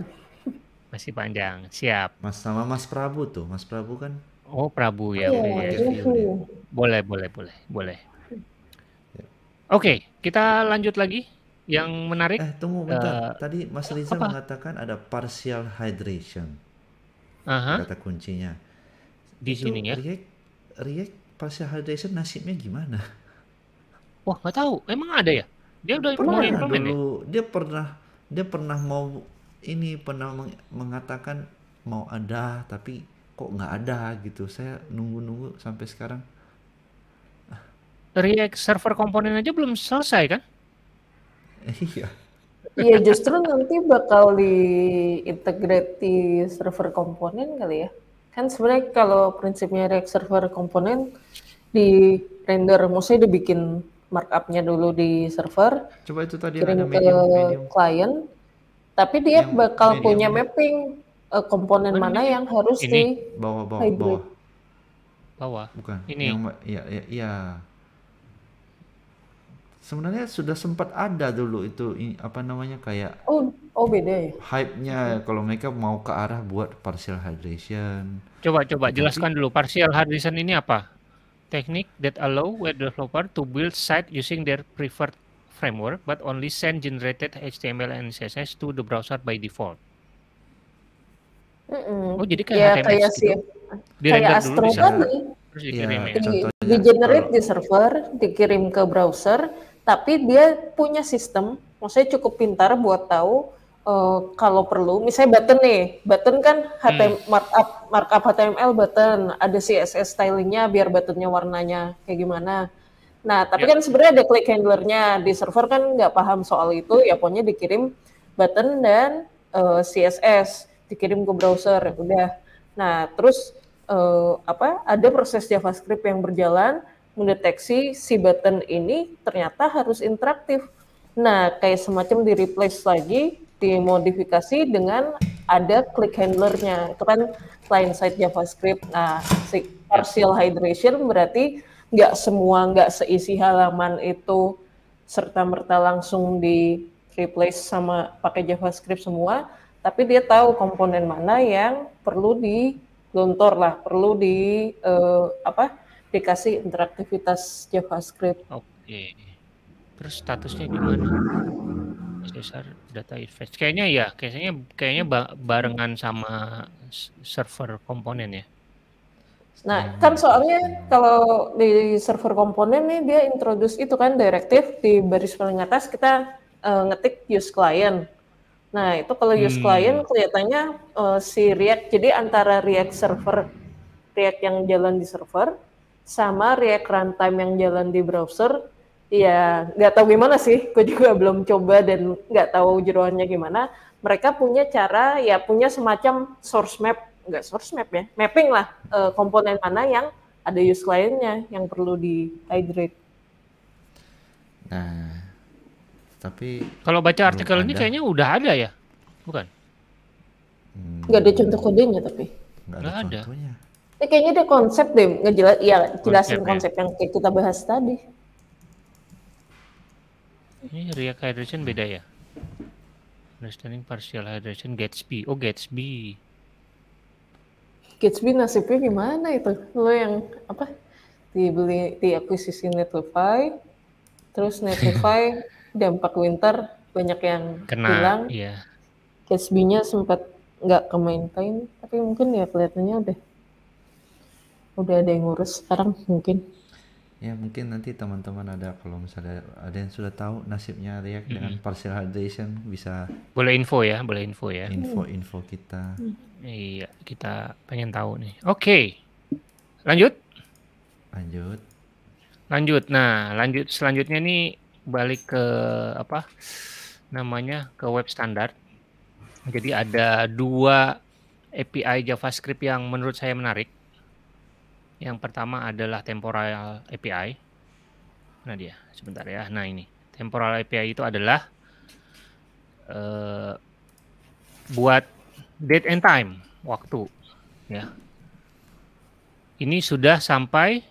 Masih panjang, siap. Mas sama Mas Prabu tuh, Mas Prabu kan? Oh, Prabu ya. Oh, iya, iya, iya. Boleh, boleh, boleh, boleh. Ya. Oke, okay, kita lanjut lagi. Yang menarik. Eh, tunggu bentar. Uh, Tadi Mas Riza apa? mengatakan ada partial hydration. Uh -huh. Kata kuncinya. Di Itu sini ya. React, react partial hydration nasibnya gimana? Wah, nggak tahu. Emang ada ya? Dia udah pernah mau dulu, ini. Dia pernah dia pernah mau ini pernah mengatakan mau ada tapi kok nggak ada gitu. Saya nunggu-nunggu sampai sekarang. React server komponen aja belum selesai kan? Iya. Iya justru nanti bakal integrate di server komponen kali ya. Kan sebenarnya kalau prinsipnya React server komponen di render maksudnya dibikin markupnya dulu di server. Coba itu tadi kirim ada medium, ke medium. klien. Tapi dia yang bakal medium. punya mapping uh, komponen oh, mana ini. yang harus ini. di bawah bawah hybrid. bawah. Bawah. Bukan. Ini. Yang, ya, ya, ya. Sebenarnya sudah sempat ada dulu itu ini, apa namanya kayak Oh, oh beda ya. Hype-nya hmm. kalau mereka mau ke arah buat partial hydration. Coba coba jelaskan dulu partial hydration ini apa? technique that allow web developer to build site using their preferred framework, but only send generated HTML and CSS to the browser by default. Mm-mm. Oh jadi kayak ya, HTML kayak gitu. kayak Astro dulu, kan nih. Terus ya, ya. Di, di generate di server, dikirim ke browser, tapi dia punya sistem, maksudnya cukup pintar buat tahu uh, kalau perlu, misalnya button nih, button kan HTML, hmm. markup, markup HTML button, ada CSS stylingnya biar buttonnya warnanya kayak gimana. Nah, tapi yep. Ya. kan sebenarnya ada click handlernya di server kan nggak paham soal itu, ya pokoknya dikirim button dan uh, eh, CSS dikirim ke browser, ya udah. Nah, terus uh, apa? Ada proses JavaScript yang berjalan mendeteksi si button ini ternyata harus interaktif. Nah, kayak semacam di replace lagi dimodifikasi dengan ada click handlernya. Itu kan client side JavaScript. Nah, si partial hydration berarti nggak semua nggak seisi halaman itu serta merta langsung di replace sama pakai JavaScript semua, tapi dia tahu komponen mana yang perlu di lontor lah, perlu di uh, apa dikasih interaktivitas JavaScript. Oke. Terus statusnya gimana? besar data interface. Kayaknya ya, kayaknya kayaknya barengan sama server komponen ya. Nah, hmm. kan soalnya kalau di server komponen nih dia introduce itu kan direktif di baris paling atas kita uh, ngetik use client. Nah, itu kalau use hmm. client kelihatannya uh, si React jadi antara React server React yang jalan di server sama React runtime yang jalan di browser Iya, nggak tahu gimana sih. Gue juga belum coba dan nggak tahu jeruannya gimana. Mereka punya cara, ya punya semacam source map, nggak source map ya, mapping lah uh, komponen mana yang ada use lainnya yang perlu di hydrate. Nah, tapi kalau baca artikel ini kayaknya udah ada ya, bukan? Hmm. Nggak ada contoh kodenya tapi. Nggak ada. Nggak Contohnya. Eh, kayaknya ada konsep deh ngejelas, ya jelasin ya. konsep, konsep ya. yang kita bahas tadi. Ini react hydration beda ya? Understanding partial hydration Gatsby. Oh, Gatsby. Gatsby nasibnya gimana itu? Lo yang apa? Dibeli di akuisisi Netlify, terus Netlify dampak winter banyak yang Kena, hilang. Iya. Gatsby-nya sempat nggak ke maintain, tapi mungkin ya kelihatannya udah udah ada yang ngurus sekarang mungkin ya mungkin nanti teman-teman ada kalau misalnya ada yang sudah tahu nasibnya React mm dengan partial hydration bisa boleh info ya boleh info ya info info kita mm. iya kita pengen tahu nih oke okay. lanjut lanjut lanjut nah lanjut selanjutnya nih balik ke apa namanya ke web standar jadi ada dua API JavaScript yang menurut saya menarik yang pertama adalah temporal API. Nah dia, sebentar ya. Nah ini temporal API itu adalah uh, buat date and time waktu ya. Ini sudah sampai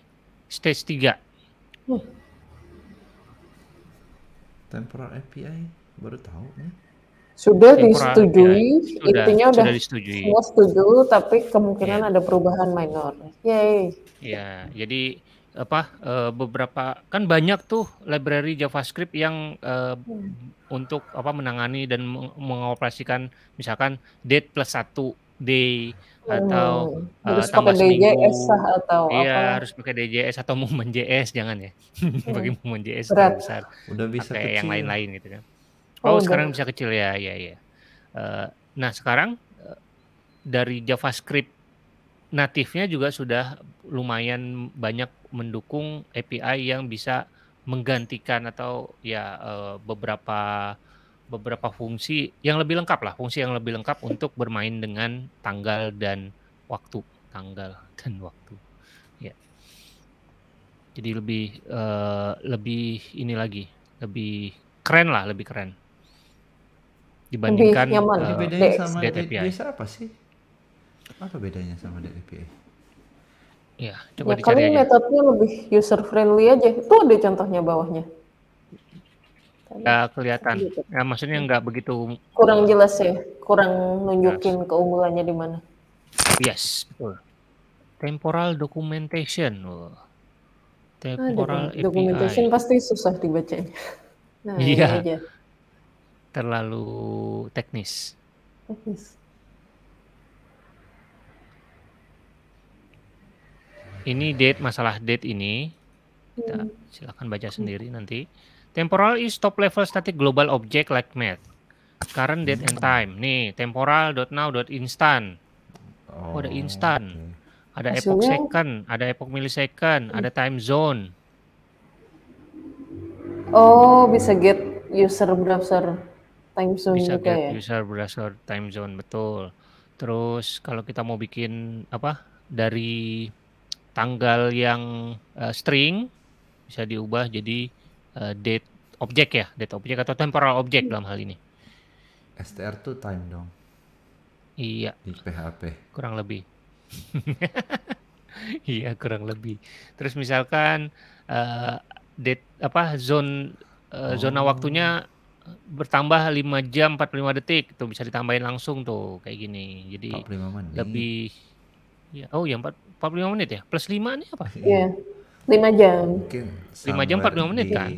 stage 3. Temporal API baru tahu nih. Sudah Impra, iya, disetujui, ya, sudah, intinya sudah, sudah disetujui. Semua setuju, tapi kemungkinan ya. ada perubahan minor. Yay. Ya, jadi apa eh, beberapa kan banyak tuh library JavaScript yang uh, untuk apa menangani dan mengoperasikan misalkan date plus satu day hmm, atau harus uh, pakai DJS atau iya, apa? harus pakai DJS atau momen JS jangan ya hmm. bagi momen JS besar udah bisa pakai yang lain-lain gitu kan Oh, oh sekarang bisa kecil ya, ya, ya. Uh, nah sekarang eh, dari JavaScript natifnya juga sudah lumayan banyak mendukung API yang bisa menggantikan atau ya uh, beberapa beberapa fungsi yang lebih lengkap lah, fungsi yang lebih lengkap untuk bermain dengan tanggal dan waktu, tanggal dan waktu. Ya. Jadi lebih uh, lebih ini lagi, lebih keren lah, lebih keren dibandingkan lebih nyaman. Uh, eh, bedanya sama DTPI. apa sih? Apa bedanya sama DTPI? Ya, coba ya, dicari aja. metodenya lebih user friendly aja. Itu ada contohnya bawahnya. Ya, kelihatan. Gitu. Ya, maksudnya nggak begitu kurang jelas ya, kurang nunjukin yes. keunggulannya di mana. Yes, betul. Temporal documentation. Oh. Temporal Aduh, kan? Documentation pasti susah dibacanya. Nah, iya. Aja terlalu teknis. Teknis. Ini date masalah date ini. Kita hmm. silakan baca sendiri nanti. Temporal is top level static global object like math. Current date and time. Nih, temporal dot now dot instant. Oh, ada oh, instant. Ada epoch second, ada epoch millisecond, hmm. ada time zone. Oh, bisa get user browser time zone bisa juga ya. Bisa berdasar time zone betul. Terus kalau kita mau bikin apa dari tanggal yang uh, string bisa diubah jadi uh, date object ya, date object atau temporal object dalam hal ini. STR tuh time dong. Iya. Di PHP. Kurang lebih. iya kurang lebih. Terus misalkan uh, date apa zone uh, oh. zona waktunya bertambah 5 jam 45 detik tuh bisa ditambahin langsung tuh kayak gini. Jadi 45 menit. lebih ya oh ya 4, 45 menit ya. Plus 5 ini apa? Iya. 5 jam. Mungkin 5 jam 45 menit di, kan?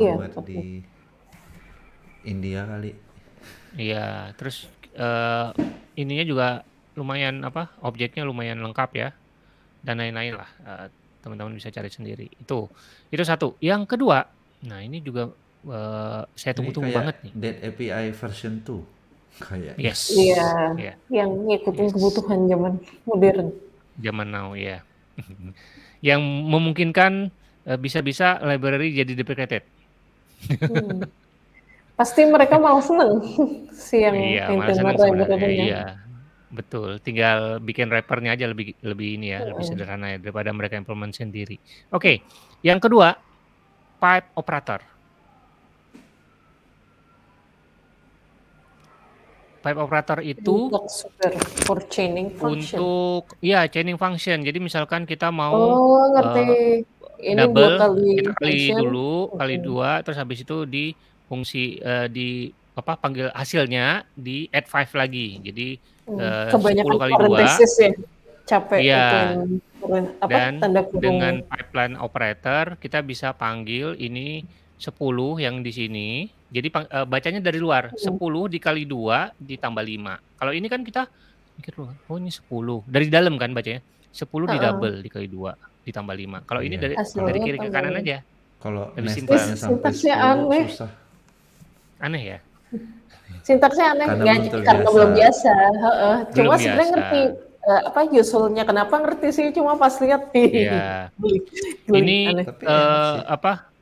iya, di India kali. Iya, terus uh, ininya juga lumayan apa? Objeknya lumayan lengkap ya. Dan lain-lain lah. Eh, teman teman uh, bisa cari sendiri. Itu. Itu satu. Yang kedua, nah ini juga Eh, saya tunggu-tunggu banget nih. Dead API version 2 kayak. Yes. Iya. Yeah. Yeah. Yang ngikutin yes. kebutuhan zaman modern. Zaman now ya. Yeah. yang memungkinkan eh, bisa-bisa uh, library jadi deprecated. hmm. Pasti mereka malah seneng si yang iya, maintainer Iya, betul. Tinggal bikin wrappernya aja lebih lebih ini ya, lebih hmm. sederhana ya daripada mereka implement sendiri. Oke, okay. yang kedua pipe operator pipe operator itu for chaining function. Untuk ya chaining function. Jadi misalkan kita mau Oh, ngerti. Uh, ini double kali kita kali dulu dulu, kali dua terus habis itu di fungsi uh, di apa panggil hasilnya di add five lagi. Jadi hmm. uh, kebanyakan kali dua. ya. Capek ya. Itu apa, Dan tanda dengan pipeline operator kita bisa panggil ini 10 yang di sini jadi uh, bacanya dari luar, Mm. Iya. 10 dikali 2 ditambah 5. Kalau ini kan kita mikir dulu, oh ini 10. Dari dalam kan bacanya. 10 uh -uh. di double dikali 2 ditambah 5. Kalau yeah. ini iya. dari Aslinya dari kiri ke kanan aja. Kalau lebih simpel Sintaksnya aneh. susah. Aneh ya? Sintaksnya aneh karena Gak, belum karena belum biasa. Uh -uh. Cuma sebenarnya ngerti uh, apa usulnya kenapa ngerti sih cuma pas lihat di. Yeah. ini uh, apa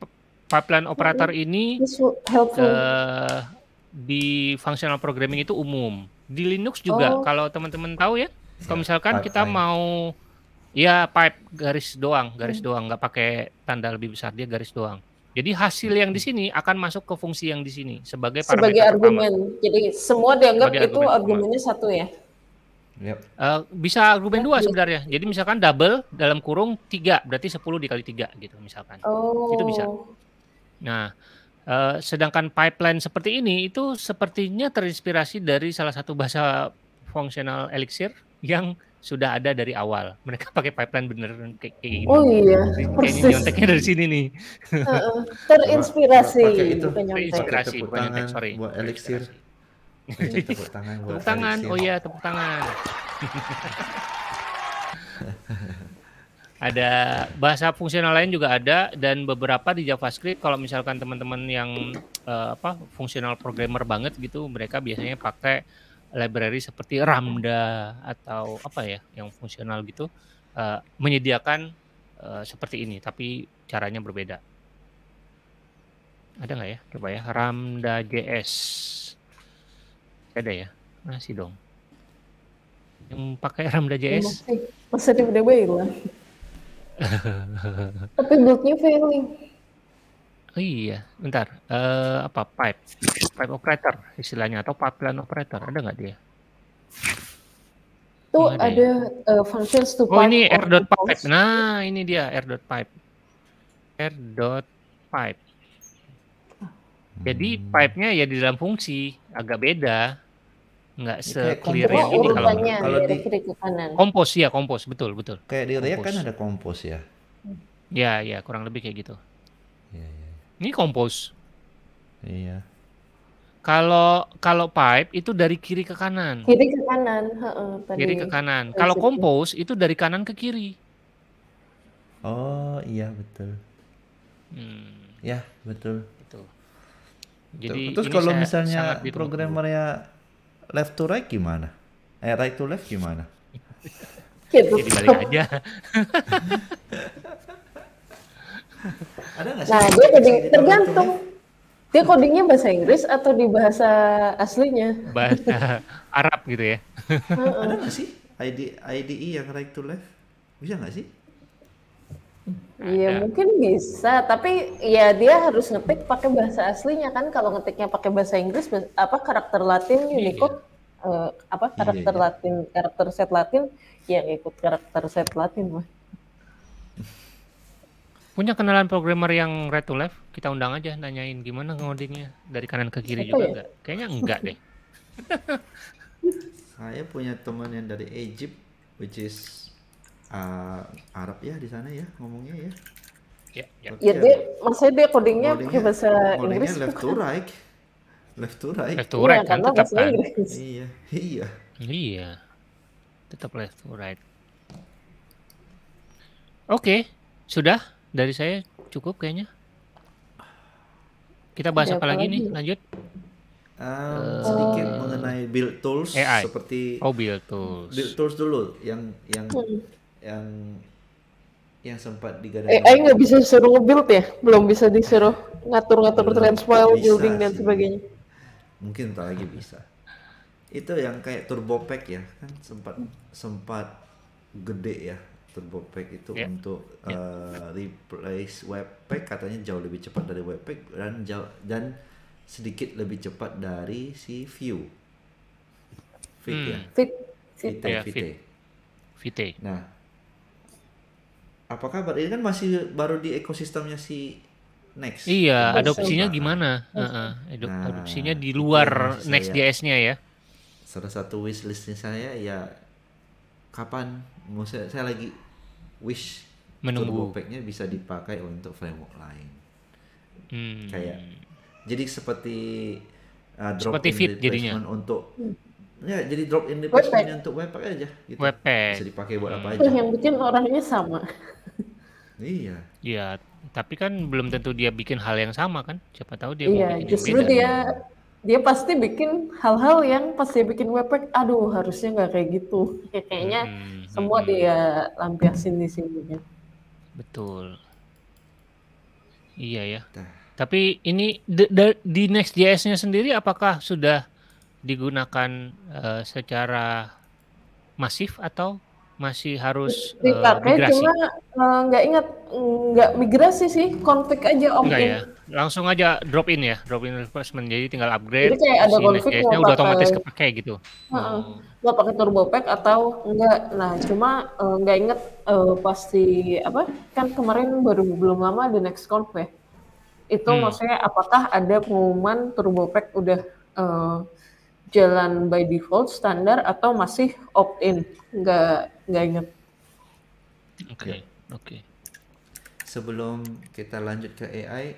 pipeline operator hmm. ini uh, di functional programming itu umum. Di Linux juga, oh. kalau teman-teman tahu ya, kalau misalkan kita mau ya pipe garis doang, garis hmm. doang, nggak pakai tanda lebih besar dia garis doang. Jadi hasil yang di sini akan masuk ke fungsi yang di sini sebagai sebagai argumen. Pertama. Jadi semua dianggap sebagai itu argumen argumennya pertama. satu ya. Yep. Uh, bisa argumen dua sebenarnya. Jadi misalkan double dalam kurung tiga berarti 10 dikali tiga gitu misalkan. Oh. Itu bisa. Nah, eh, sedangkan pipeline seperti ini itu sepertinya terinspirasi dari salah satu bahasa fungsional Elixir yang sudah ada dari awal. Mereka pakai pipeline bener kayak, kayak gini. Oh iya, persis. nyonteknya dari sini nih. terinspirasi. Terinspirasi, tangan sorry. Buat elixir. tepuk tangan. Buat tangan, oh iya tepuk tangan. ada bahasa fungsional lain juga ada dan beberapa di JavaScript kalau misalkan teman-teman yang uh, apa fungsional programmer banget gitu mereka biasanya pakai library seperti Ramda atau apa ya yang fungsional gitu uh, menyediakan uh, seperti ini tapi caranya berbeda ada nggak ya coba ya Ramda JS ada ya masih dong yang pakai Ramda JS masih, udah Tapi build-nya failing. Oh iya, bentar. Uh, apa pipe? Pipe operator istilahnya atau pipeline operator ada nggak dia? Tuh ada, ada ya? uh, functions to pipe. Oh ini r dot pipe. Nah ini dia r dot pipe. R dot pipe. Jadi hmm. pipe-nya ya di dalam fungsi agak beda nggak iya, se-clear yang gitu ini kalau di kiri ke kanan. kompos ya kompos betul betul kayak di Raya kan ada kompos ya ya ya kurang lebih kayak gitu ya, ya. ini kompos iya kalau kalau pipe itu dari kiri ke kanan kiri ke kanan He-he, kiri ke kanan kalau kompos itu dari kanan ke kiri oh iya betul hmm. ya betul itu jadi terus kalau misalnya programmer ya left to right gimana? Eh right to left gimana? Gitu. Ya, ya dibalik aja. Ada gak sih? Nah, dia coding tergantung. Dia codingnya bahasa Inggris atau di bahasa aslinya? Bahasa Arab gitu ya. Ada nggak sih ID IDE yang right to left? Bisa nggak sih? Iya mungkin bisa, tapi ya dia harus ngetik pakai bahasa aslinya kan. Kalau ngetiknya pakai bahasa Inggris, apa karakter Latin Unicode, iya. uh, apa iya, karakter iya, iya. Latin, karakter set Latin, yang ikut karakter set Latin mah. Punya kenalan programmer yang right to left? Kita undang aja, nanyain gimana ngodingnya dari kanan ke kiri apa juga ya? enggak? Kayaknya enggak deh. Saya punya teman yang dari Egypt, which is uh, Arab ya di sana ya ngomongnya ya. Ya, ya. Tapi ya dia maksudnya dia codingnya pakai bahasa codingnya Inggris left to right. Left to right. Left to right iya, kan tetap kan. Iya. Iya. Iya. Tetap left to right. Oke, okay. sudah dari saya cukup kayaknya. Kita bahas Ada apa lagi, lagi nih? Lanjut. Um, uh, sedikit mengenai build tools AI. seperti Oh, build tools. Build tools dulu yang yang hmm yang yang sempat digadang. Eh, Ayo nggak bisa disuruh nge-build ya, belum bisa disuruh ngatur-ngatur transpile building dan sebagainya. Mungkin tak lagi bisa. Itu yang kayak turbo pack ya, kan sempat sempat gede ya turbo pack itu yeah. untuk yeah. Ya. Uh, replace webpack katanya jauh lebih cepat dari webpack dan jauh dan sedikit lebih cepat dari si view. Fit hmm. ya. Fit. Fit. Fit. Fit. Nah, apa kabar ini kan masih baru di ekosistemnya si next iya kan adopsinya sama. gimana uh -huh. Adop nah, adopsinya di luar next ds-nya ya salah satu wish listnya saya ya kapan mau saya, saya lagi wish menunggu turbopacknya bisa dipakai untuk framework lain hmm. kayak jadi seperti uh, drop seperti in fit jadinya untuk Ya, jadi drop in replacement untuk WP aja gitu. WP. Bisa dipakai buat apa aja. yang bikin orangnya sama. Iya. Iya, tapi kan belum tentu dia bikin hal yang sama kan? Siapa tahu dia Iya, bikin justru beda. dia dia pasti bikin hal-hal yang pasti dia bikin WP, aduh harusnya nggak kayak gitu. Ya, kayaknya hmm, semua hmm. dia hmm. lampiasin di sini. Ya. Betul. Iya ya. Nah. Tapi ini di, di Next.js-nya sendiri apakah sudah digunakan uh, secara masif atau masih harus dipakai eh, uh, cuma eh, nggak uh, ingat nggak migrasi sih konflik aja om ya langsung aja drop in ya drop in replacement jadi tinggal upgrade jadi kayak ada si udah otomatis kepake gitu nggak uh, hmm. pakai turbo pack atau enggak nah cuma nggak uh, inget uh, pasti apa kan kemarin baru belum lama the next conf ya itu hmm. maksudnya apakah ada pengumuman turbo pack udah uh, jalan by default standar atau masih opt in? Nggak nggak inget. Oke okay. oke. Okay. Sebelum kita lanjut ke AI,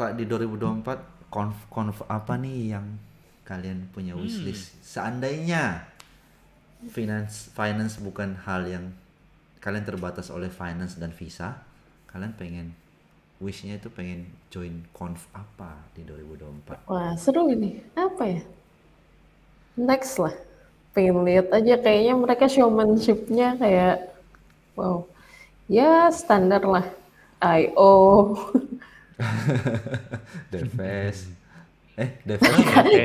tak di 2024 konf konf apa nih yang kalian punya hmm. wishlist? Hmm. Seandainya finance finance bukan hal yang kalian terbatas oleh finance dan visa, kalian pengen wishnya itu pengen join conf apa di 2024? Wah seru ini, apa ya? Next lah, pengen lihat aja kayaknya mereka showmanshipnya kayak wow, ya standar lah, I.O. Deves. Eh, Deves.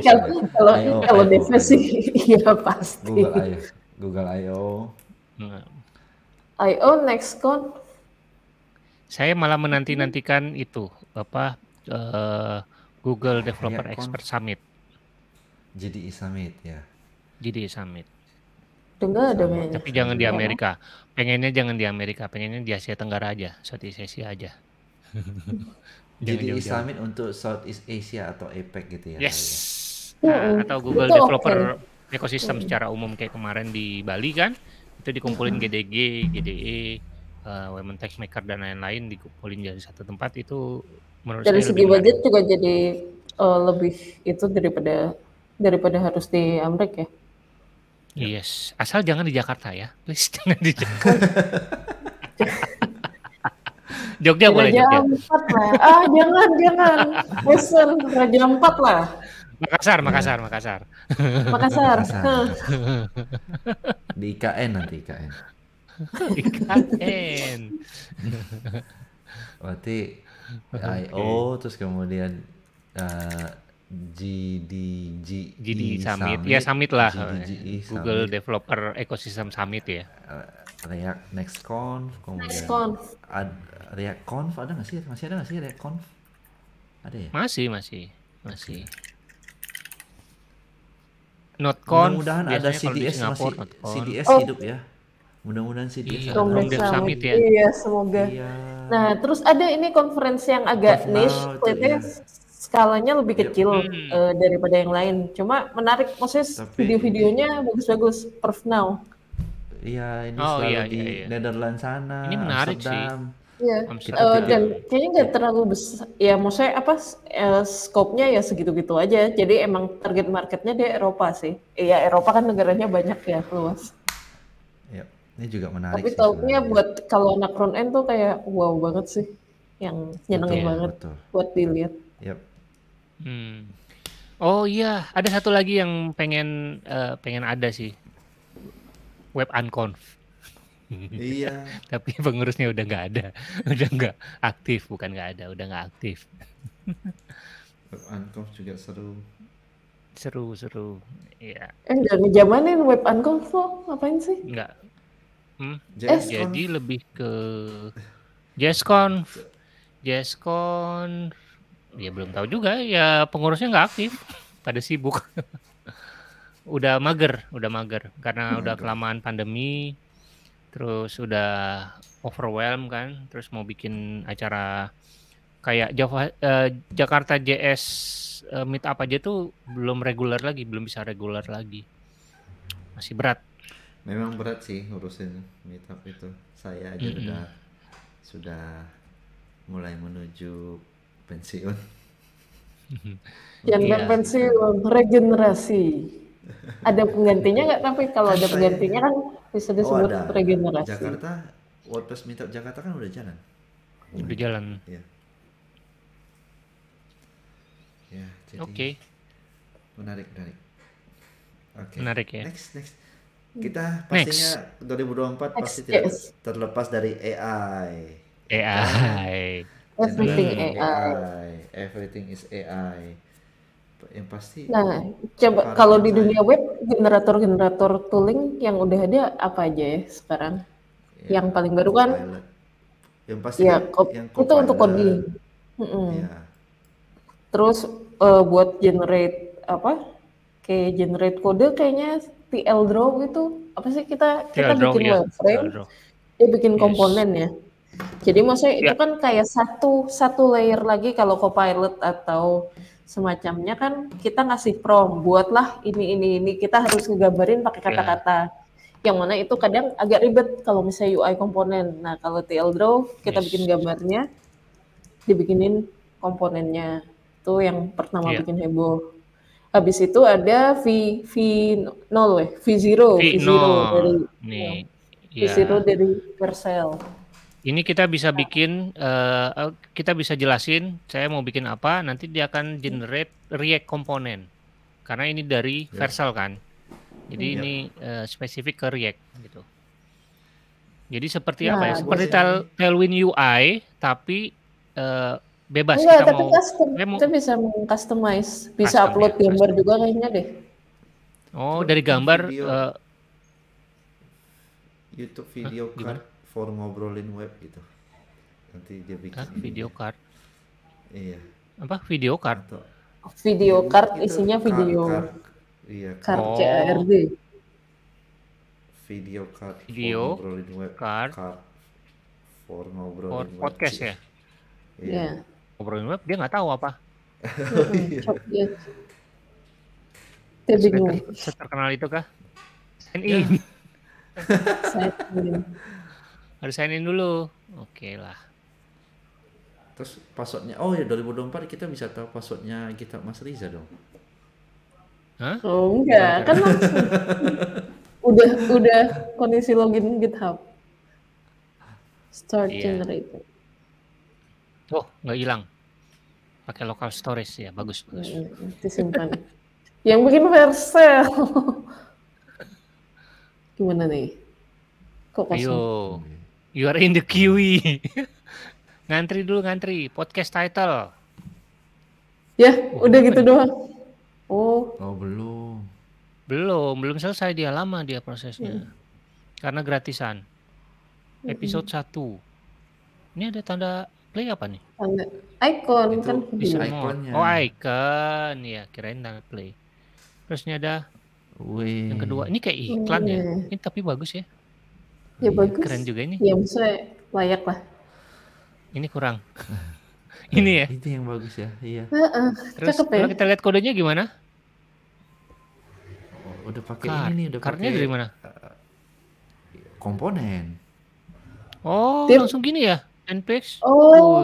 kalau kalau kalau Deves sih ya pasti. Google I.O. Google I.O. I.O. conf. Saya malah menanti-nantikan itu apa uh, Google iya, Developer ya, Expert Summit. Jadi e Summit ya. Jadi e Summit. Tunggu ada Tapi jangan di Amerika. Pengennya jangan di Amerika, pengennya di Asia Tenggara aja, Southeast Asia aja. Jadi e Summit untuk Southeast Asia atau APEC gitu ya. Yes. Ya. Nah, atau Google Itu Developer okay secara umum kayak kemarin di Bali kan itu dikumpulin GDG, GDE, uh, eh, women tech maker dan lain-lain dikumpulin jadi satu tempat itu menurut dari saya segi budget juga jadi uh, lebih itu daripada daripada harus di Amrik ya. Iya. Yes, asal jangan di Jakarta ya, please jangan di Jakarta. Jogja boleh Jogja. Empat lah. Ah jangan jangan, Besar Raja Empat lah. Makassar, Makassar. Makassar. Makassar. Di IKN nanti IKN. IKN. Berarti okay. IO terus kemudian uh, eh, GDG GD Summit. Summit. Ya Summit lah. GDGE Google Developer Ecosystem Summit ya. Eh, React next NextConf kemudian conf. Ad, React Conf ada nggak sih? Masih ada nggak sih React Conf? Ada ya? Masih, masih. Masih. Notcon. Mudah-mudahan ada CDS masih, CDS oh. hidup ya. Mudah-mudahan sih dia iya, Rome Dev Summit ya. Iya, semoga. Iya. Nah, terus ada ini konferensi yang agak Terkenal, niche, kelihatannya iya. skalanya lebih iya. kecil hmm. uh, daripada yang lain. Cuma menarik, maksudnya video-videonya bagus-bagus, perf now. Iya, ini oh, selalu iya, di iya, iya. Netherlands sana, Ini menarik Amsterdam. sih. Iya. Uh, dan kayaknya nggak terlalu besar. Ya, maksudnya apa? Uh, eh, skopnya ya segitu-gitu aja. Jadi emang target marketnya dia Eropa sih. Iya, Eropa kan negaranya banyak ya luas. Ini juga menarik. Tapi tahunya buat kalau anak front end tuh kayak wow banget sih, yang nyenengin betul, banget betul. buat dilihat. Yep. Hmm. Oh iya, ada satu lagi yang pengen uh, pengen ada sih, web unconf. iya. Tapi pengurusnya udah nggak ada, udah nggak aktif, bukan nggak ada, udah nggak aktif. web unconf juga seru seru seru ya eh nggak ngejamanin web unconf lo ngapain sih nggak Hmm? jadi lebih ke JSCon. JSCon ya belum tahu juga ya pengurusnya nggak aktif pada sibuk udah mager udah mager karena udah kelamaan pandemi terus udah overwhelm kan terus mau bikin acara kayak Java, uh, Jakarta JS uh, eh, meet up aja tuh belum reguler lagi belum bisa reguler lagi masih berat memang berat sih ngurusin meetup itu saya aja mm -hmm. sudah sudah mulai menuju pensiun Jangan ya. pensiun regenerasi ada penggantinya nggak tapi kalau ada penggantinya kan bisa oh, disebut oh, ada. regenerasi Jakarta WordPress meetup Jakarta kan udah jalan udah jalan iya. ya, ya oke okay. menarik menarik oke okay. menarik ya next next kita pastinya Next. 2024 Next. pasti tidak terlepas dari AI. AI. Everything AI. AI. Everything is AI. Yang pasti. Nah, coba kalau di dunia web generator-generator tooling yang udah ada apa aja ya sekarang? Yeah. yang paling baru kan? Yang pasti ya, yang itu untuk coding. Mm -mm. Yeah. Terus uh, buat generate apa? Kayak generate kode kayaknya TL Draw itu apa sih kita kita TL bikin iya, draw, wireframe, yeah. dia bikin yes. komponen ya. Jadi maksudnya yeah. itu ya. kan kayak satu satu layer lagi kalau Copilot atau semacamnya kan kita ngasih prom buatlah ini ini ini kita harus ngegambarin pakai ya. kata-kata yeah. yang mana itu kadang agak ribet kalau misalnya UI komponen. Nah kalau TL Draw kita yes. bikin gambarnya, dibikinin komponennya itu yang pertama yeah. bikin heboh. Habis itu ada V v nol eh v zero v ya, iya. zero dari nih. v dari Persel. Ini kita bisa bikin uh, kita bisa jelasin saya mau bikin apa nanti dia akan generate React komponen. Karena ini dari yeah. Versal kan. Jadi yeah. ini uh, spesifik ke React gitu. Jadi seperti nah, apa ya? Nah, seperti tel, Tailwind UI tapi uh, bebas Enggak, kita tapi mau, custom, mau kita bisa customize bisa custom, upload ya, gambar custom. juga kayaknya deh oh dari gambar video. Uh, YouTube video uh, card gimana? for ngobrolin web gitu nanti dia bikin Hah, video card iya apa video card Atau, video ya, card gitu. isinya card, video card, iya card oh. CRD video card video for ngobrolin web card, card for ngobrolin for web podcast ya Yeah. yeah ngobrolin web dia nggak tahu apa. oh, terkenal Seterkenal itu kah? Sign iya. in. Harus sign in dulu. Oke lah. Terus passwordnya, oh ya 2024 kita bisa tahu passwordnya kita Mas Riza dong. Hah? Oh enggak, kan langsung. udah udah kondisi login GitHub. Start yeah. generator. Oh, nggak hilang. Pakai local storage ya, bagus bagus. Mm, mm, disimpan. yang bikin versel Gimana nih? Kok kosong? Ayo, you are in the kiwi. E. ngantri dulu ngantri, podcast title. Ya, oh, udah gitu ini? doang. Oh. Oh, belum. Belum, belum selesai dia lama dia prosesnya. Hmm. Karena gratisan. Hmm, hmm. Episode hmm. 1. Ini ada tanda display apa nih? Icon itu kan bisa iconnya Oh, icon ya, kirain tanda play. Terus ini ada yang kedua. Ini kayak iklan ya. Iya. Ini tapi bagus ya. Ya iya, bagus. Keren juga ini. Ya saya layak lah. Ini kurang. ini ya. Itu yang bagus ya. Iya. Terus ya. kalau kita lihat kodenya gimana? Oh, udah pakai ini udah pakai. dari mana? Eh, komponen. Oh, langsung gini ya? Handpage. Oh.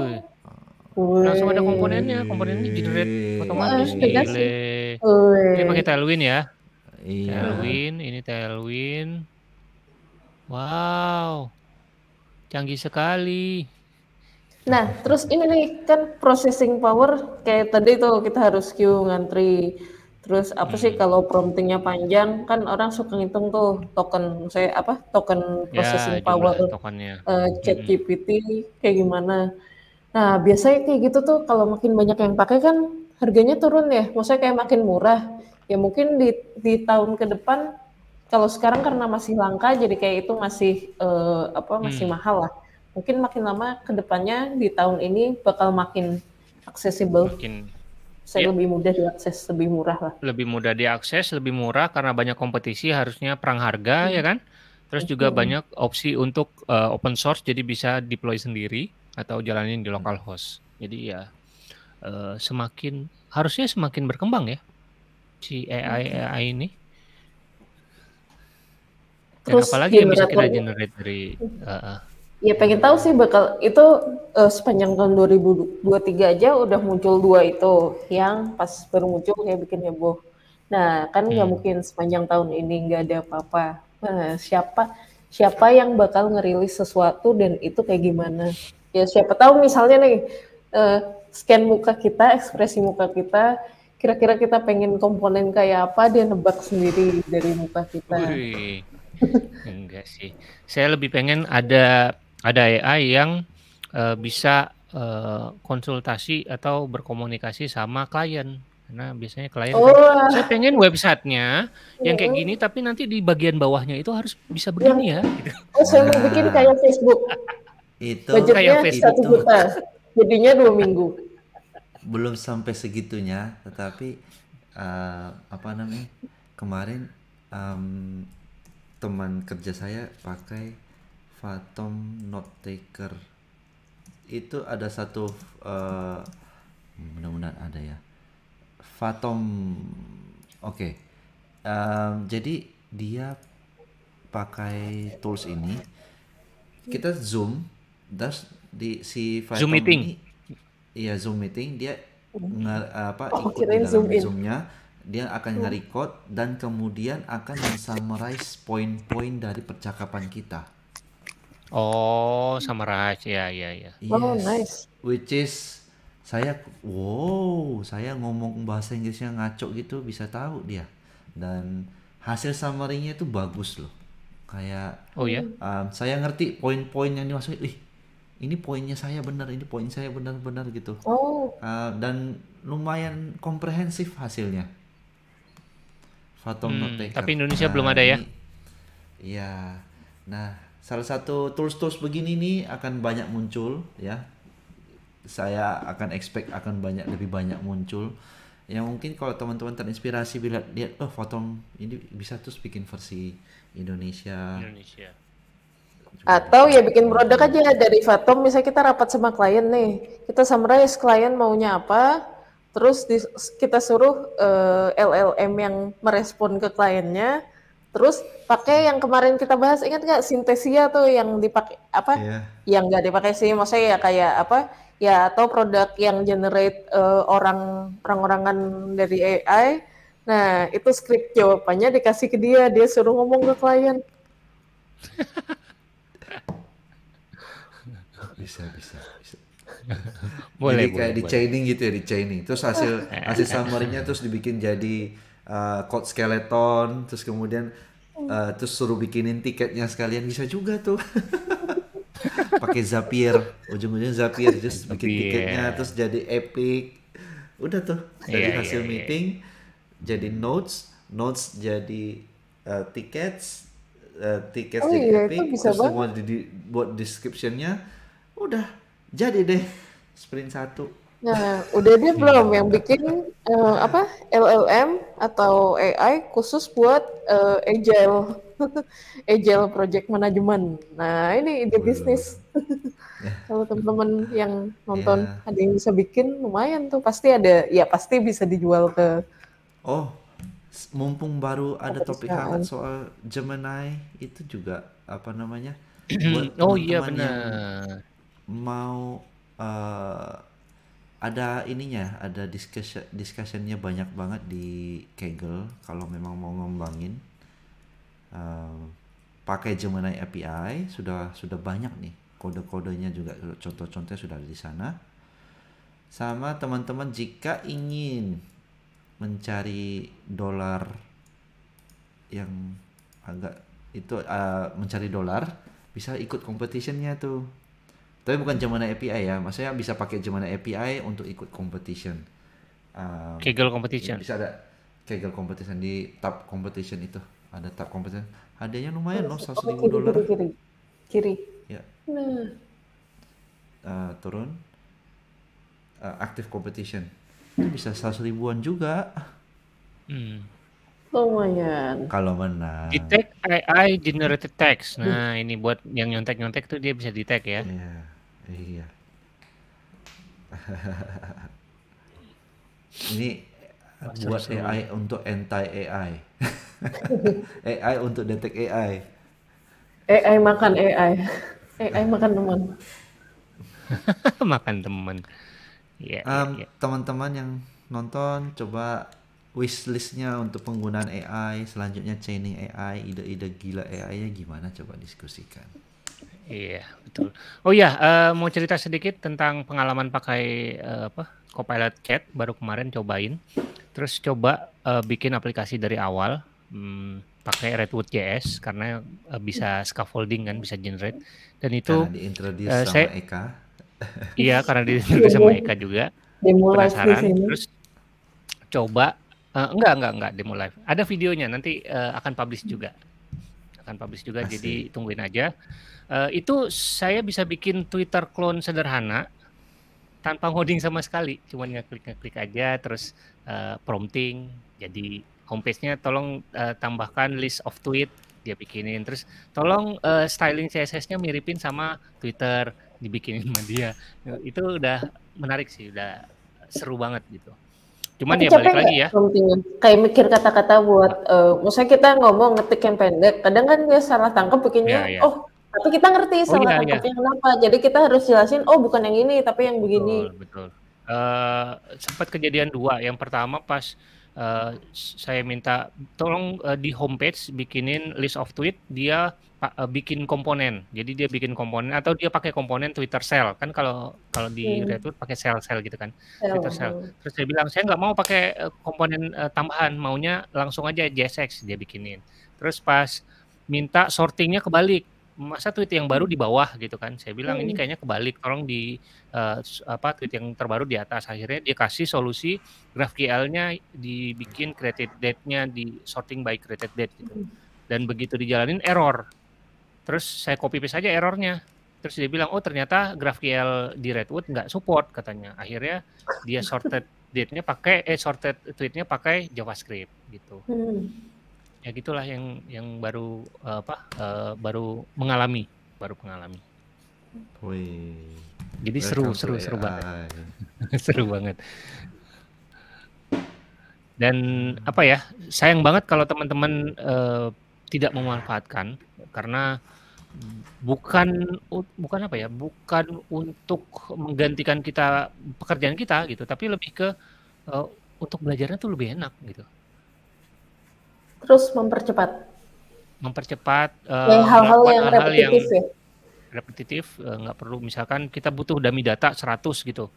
Langsung ada komponennya, komponennya generate otomatis. Oh, iya Ini pakai Tailwind ya. Iya. Tailwind, ini Tailwind. Wow. Canggih sekali. Nah, terus ini nih kan processing power kayak tadi tuh kita harus queue ngantri Terus apa sih hmm. kalau promptingnya panjang kan orang suka ngitung tuh token saya apa token ya, processing ya, power uh, chat GPT hmm. kayak gimana. Nah biasanya kayak gitu tuh kalau makin banyak yang pakai kan harganya turun ya. Maksudnya kayak makin murah. Ya mungkin di, di tahun ke depan kalau sekarang karena masih langka jadi kayak itu masih uh, apa masih hmm. mahal lah. Mungkin makin lama ke depannya di tahun ini bakal makin accessible. Makin saya yeah. lebih mudah diakses, lebih murah lah. Lebih mudah diakses, lebih murah karena banyak kompetisi, harusnya perang harga ya hmm. ya kan. Terus juga hmm. banyak opsi untuk uh, open source, jadi bisa deploy sendiri atau jalanin di local host. Jadi ya uh, semakin harusnya semakin berkembang ya si AI AI ini. Dan Terus apalagi yang bisa kita generate dari uh, ya pengen tahu sih bakal itu uh, sepanjang tahun 2023 aja udah muncul dua itu yang pas baru muncul kayak bikin heboh. Nah kan nggak hmm. mungkin sepanjang tahun ini nggak ada apa-apa. Nah, siapa siapa yang bakal ngerilis sesuatu dan itu kayak gimana? Ya siapa tahu misalnya nih uh, scan muka kita, ekspresi muka kita, kira-kira kita pengen komponen kayak apa dia nebak sendiri dari muka kita. Ui. Enggak sih. Saya lebih pengen ada ada AI yang uh, bisa uh, konsultasi atau berkomunikasi sama klien karena biasanya klien kan, oh. kan, saya pengen websitenya yang kayak hmm. gini tapi nanti di bagian bawahnya itu harus bisa ya. begini ya oh saya mau bikin nah. kayak Facebook itu budgetnya satu juta jadinya dua minggu belum sampai segitunya tetapi uh, apa namanya kemarin um, teman kerja saya pakai Phantom Note Taker itu ada satu uh, mudah-mudahan ada ya Phantom oke okay. um, jadi dia pakai tools ini kita zoom das di si Phantom zoom meeting iya zoom meeting dia nge, apa oh, ikut di dalam zoomnya dia akan nge-record dan kemudian akan summarize poin-poin dari percakapan kita Oh, sama Raj. Ya, ya, ya. Oh, yes. Oh, nice. Which is saya wow, saya ngomong bahasa Inggrisnya ngaco gitu bisa tahu dia. Dan hasil summary-nya itu bagus loh. Kayak Oh ya. Um, saya ngerti poin-poin yang dimaksud. Ih, ini poinnya saya benar, ini poin saya benar-benar gitu. Oh. Uh, dan lumayan komprehensif hasilnya. Fatong hmm, Tapi Indonesia nah, belum ada ya. Iya. Nah, salah satu tools-tools begini nih akan banyak muncul ya saya akan expect akan banyak lebih banyak muncul yang mungkin kalau teman-teman terinspirasi bila lihat oh foto ini bisa terus bikin versi Indonesia, Indonesia. atau ya bikin produk aja dari Fatom misalnya kita rapat sama klien nih kita summarize klien maunya apa terus di, kita suruh uh, eh, LLM yang merespon ke kliennya Terus pakai yang kemarin kita bahas ingat nggak sintesia tuh yang dipakai apa? Yeah. Yang nggak dipakai sih maksudnya ya kayak apa? Ya atau produk yang generate uh, orang orang-orangan dari AI. Nah, itu script jawabannya dikasih ke dia, dia suruh ngomong ke klien. bisa, bisa, boleh, jadi kayak boleh, di chaining gitu ya, di chaining. Terus hasil eh. hasil summary-nya terus dibikin jadi uh, eh, Code Skeleton, terus kemudian uh, terus suruh bikinin tiketnya sekalian bisa juga tuh. Pakai Zapier, ujung-ujungnya Zapier terus bikin tiketnya terus jadi epic. Udah tuh dari yeah, hasil yeah, iya. meeting jadi notes, notes jadi uh, tickets, uh, tickets oh, jadi iya, epic, bisa terus semua di, buat descriptionnya, udah jadi deh sprint satu Nah, udah deh iya. belum yang bikin uh, apa LLM atau AI khusus buat uh, agile agile project management. Nah, ini ide bisnis. Kalau teman-teman yang nonton yeah. ada yang bisa bikin lumayan tuh pasti ada ya pasti bisa dijual ke Oh, mumpung baru ada topik hangat soal Gemini itu juga apa namanya? buat oh iya benar. Mau uh, ada ininya ada discussion discussionnya banyak banget di Kaggle kalau memang mau ngembangin uh, pakai Gemini API sudah sudah banyak nih kode-kodenya juga contoh-contohnya sudah ada di sana sama teman-teman jika ingin mencari dolar yang agak itu uh, mencari dolar bisa ikut kompetisinya tuh tapi bukan Gemini API ya, maksudnya bisa pakai Gemini API untuk ikut competition. Um, Kegel competition. Bisa ada Kegel competition di tab competition itu. Ada tab competition. Hadiahnya lumayan loh, 100 ribu dolar. Kiri, kiri, Ya. Nah. Uh, turun. Uh, active competition. Itu bisa 100 ribuan juga. Hmm. Lumayan. Kalau menang. Detect AI generated text. Nah, ini buat yang nyontek-nyontek tuh dia bisa detect ya. Yeah. Iya. Ini Masa buat AI untuk anti AI. AI untuk detek AI. AI makan AI. AI makan teman. makan teman. yeah, iya, iya, um, iya. teman-teman yang nonton coba wishlistnya untuk penggunaan AI selanjutnya chaining AI ide-ide gila AI-nya gimana coba diskusikan. Iya, betul. Oh iya, uh, mau cerita sedikit tentang pengalaman pakai uh, apa? Copilot Chat baru kemarin cobain. Terus coba uh, bikin aplikasi dari awal hmm, pakai Redwood JS karena uh, bisa scaffolding kan, bisa generate. Dan itu karena uh, saya, Ika Eka. iya, karena diintroduce sama Eka juga. Demo penasaran. Terus coba uh, enggak enggak enggak demo live. Ada videonya nanti uh, akan publish juga akan publish juga Asik. jadi tungguin aja uh, itu saya bisa bikin Twitter clone sederhana tanpa ngoding sama sekali cuman ngeklik ngeklik aja terus uh, prompting jadi homepage-nya tolong uh, tambahkan list of tweet dia bikinin terus tolong uh, styling CSS-nya miripin sama Twitter dibikinin sama dia itu udah menarik sih udah seru banget gitu Cuman Tapi ya balik lagi ya. Pentingnya. Kayak mikir kata-kata buat, uh, eh, misalnya kita ngomong ngetik yang pendek, kadang kan dia salah tangkap bikinnya, ya, ya. oh tapi kita ngerti oh, salah iya, iya. yang iya. kenapa. Jadi kita harus jelasin, oh bukan yang ini, tapi yang begini. Betul, betul. Uh, sempat kejadian dua. Yang pertama pas uh, saya minta tolong uh, di homepage bikinin list of tweet dia uh, bikin komponen. Jadi dia bikin komponen atau dia pakai komponen Twitter Cell kan kalau kalau di hmm. retweet pakai Cell Cell gitu kan oh. Twitter Cell. Terus saya bilang saya nggak mau pakai uh, komponen uh, tambahan, maunya langsung aja JSX dia bikinin. Terus pas minta sortingnya kebalik masa tweet yang baru hmm. di bawah gitu kan saya bilang hmm. ini kayaknya kebalik tolong di uh, apa tweet yang terbaru di atas akhirnya dia kasih solusi GraphQL-nya dibikin created date-nya di sorting by created date gitu hmm. dan begitu dijalanin error terus saya copy paste aja errornya terus dia bilang oh ternyata GraphQL di Redwood nggak support katanya akhirnya dia sorted date-nya pakai eh sorted tweet-nya pakai JavaScript gitu hmm ya gitulah yang yang baru uh, apa uh, baru mengalami baru mengalami Wih. jadi seru seru ya? seru banget ah, iya. seru banget dan apa ya sayang banget kalau teman-teman uh, tidak memanfaatkan karena bukan bukan apa ya bukan untuk menggantikan kita pekerjaan kita gitu tapi lebih ke uh, untuk belajarnya tuh lebih enak gitu terus mempercepat mempercepat eh, hal-hal uh, hal -hal yang repetitif ya? repetitif eh, nggak perlu misalkan kita butuh dummy data 100 gitu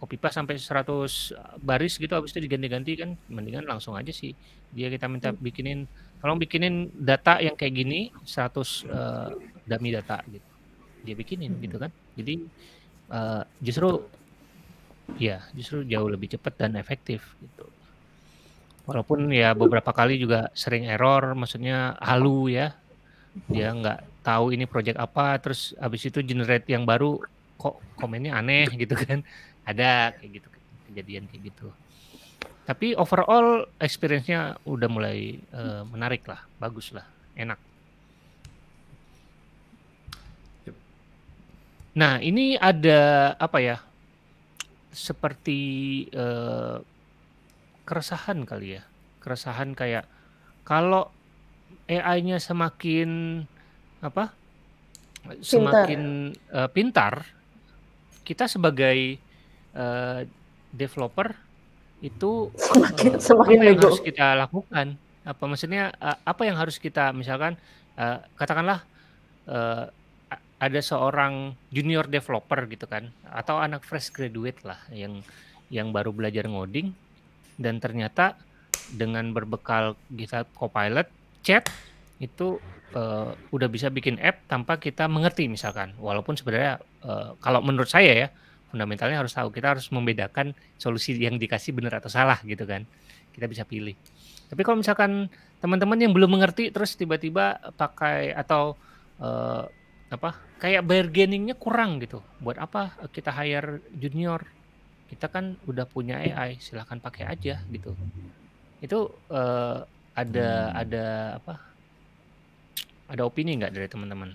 copy paste sampai 100 baris gitu habis itu diganti-ganti kan mendingan langsung aja sih dia kita minta hmm. bikinin tolong bikinin data yang kayak gini 100 uh, eh, dummy data gitu dia bikinin gitu hmm. kan jadi uh, justru ya justru jauh lebih cepat dan efektif gitu walaupun ya beberapa kali juga sering error maksudnya halu ya dia nggak tahu ini project apa terus habis itu generate yang baru kok komennya aneh gitu kan ada kayak gitu kejadian kayak gitu tapi overall experience-nya udah mulai uh, menarik lah bagus lah enak nah ini ada apa ya seperti uh, keresahan kali ya. Keresahan kayak kalau AI-nya semakin apa? Pintar. semakin uh, pintar kita sebagai uh, developer itu semakin uh, semakin apa yang harus kita lakukan? Apa maksudnya uh, apa yang harus kita misalkan uh, katakanlah uh, ada seorang junior developer gitu kan atau anak fresh graduate lah yang yang baru belajar ngoding dan ternyata dengan berbekal GitHub Copilot chat itu uh, udah bisa bikin app tanpa kita mengerti misalkan walaupun sebenarnya uh, kalau menurut saya ya fundamentalnya harus tahu kita harus membedakan solusi yang dikasih benar atau salah gitu kan kita bisa pilih tapi kalau misalkan teman-teman yang belum mengerti terus tiba-tiba pakai atau uh, apa kayak bargainingnya kurang gitu buat apa kita hire junior kita kan udah punya AI silahkan pakai aja gitu itu uh, ada hmm. ada apa ada opini nggak dari teman-teman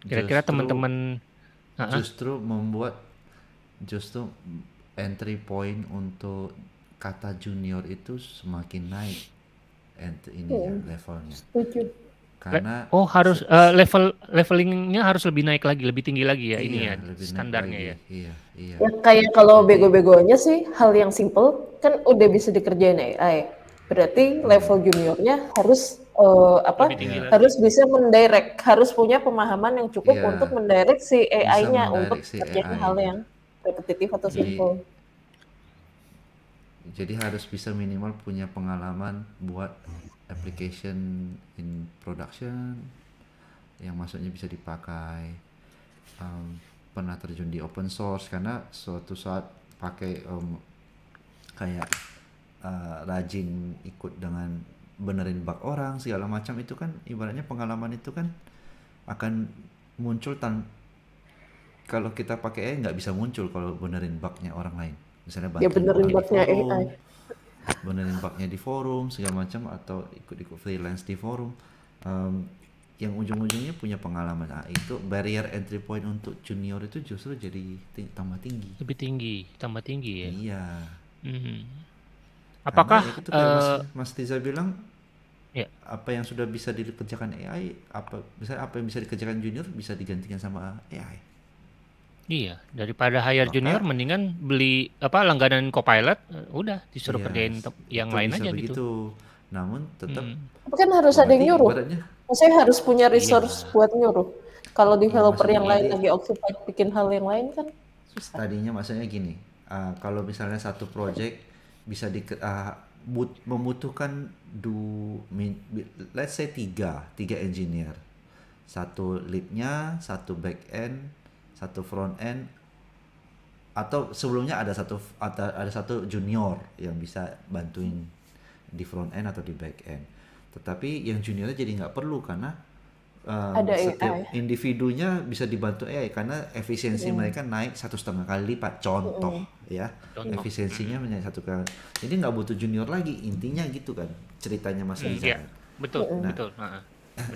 kira-kira teman-teman justru membuat justru entry point untuk kata junior itu semakin naik ini ya levelnya. Setuju karena oh harus uh, level levelingnya harus lebih naik lagi lebih tinggi lagi ya iya, ini ya standarnya ya iya iya ya, kayak kalau bego-begonya sih hal yang simple kan udah bisa dikerjain AI berarti level juniornya harus uh, apa iya. harus bisa mendirect harus punya pemahaman yang cukup iya, untuk mendirect si AI-nya untuk si kerjain AI. hal yang repetitif atau jadi, simple jadi harus bisa minimal punya pengalaman buat application in production yang maksudnya bisa dipakai um, pernah terjun di open source karena suatu saat pakai um, kayak uh, rajin ikut dengan benerin bug orang segala macam itu kan ibaratnya pengalaman itu kan akan muncul tan kalau kita pakai AI nggak bisa muncul kalau benerin bugnya orang lain misalnya ya, benerin bugnya AI benerin baknya di forum segala macam atau ikut-ikut freelance di forum um, yang ujung-ujungnya punya pengalaman nah, itu barrier entry point untuk junior itu justru jadi ting tambah tinggi lebih tinggi tambah tinggi ya iya mm-hmm. apakah ya, uh, mas, eh, mas Tiza bilang ya. apa yang sudah bisa dikerjakan AI apa misalnya apa yang bisa dikerjakan junior bisa digantikan sama AI Iya, daripada hire junior mendingan beli apa langganan Copilot eh, udah disuruh iya, kerjain yang lain aja gitu. begitu. gitu. Namun tetap hmm. kan harus ada yang nyuruh. Saya harus punya iya. resource iya. buat nyuruh. Kalau developer iya, nah, yang lain lagi occupied bikin hal yang lain kan susah. Tadinya maksudnya gini, uh, kalau misalnya satu project bisa di uh, ah, but, membutuhkan du let's say tiga tiga engineer satu lead-nya, satu back end satu front end atau sebelumnya ada satu ada satu junior yang bisa bantuin di front end atau di back end tetapi yang juniornya jadi nggak perlu karena um, ada setiap AI. individunya bisa dibantu AI karena efisiensi mm. mereka naik satu setengah kali lipat contoh mm. ya contoh. efisiensinya menjadi satu kali jadi nggak butuh junior lagi intinya gitu kan ceritanya mas mm, yeah. Iya. betul nah, betul uh,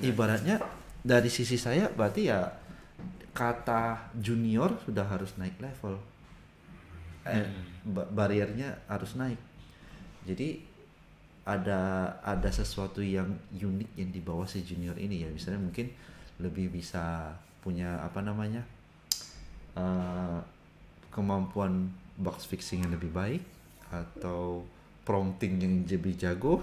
ibaratnya dari sisi saya berarti ya kata junior sudah harus naik level eh, ya, bariernya harus naik jadi ada ada sesuatu yang unik yang dibawa si junior ini ya misalnya mungkin lebih bisa punya apa namanya uh, kemampuan box fixing yang lebih baik atau prompting yang lebih jago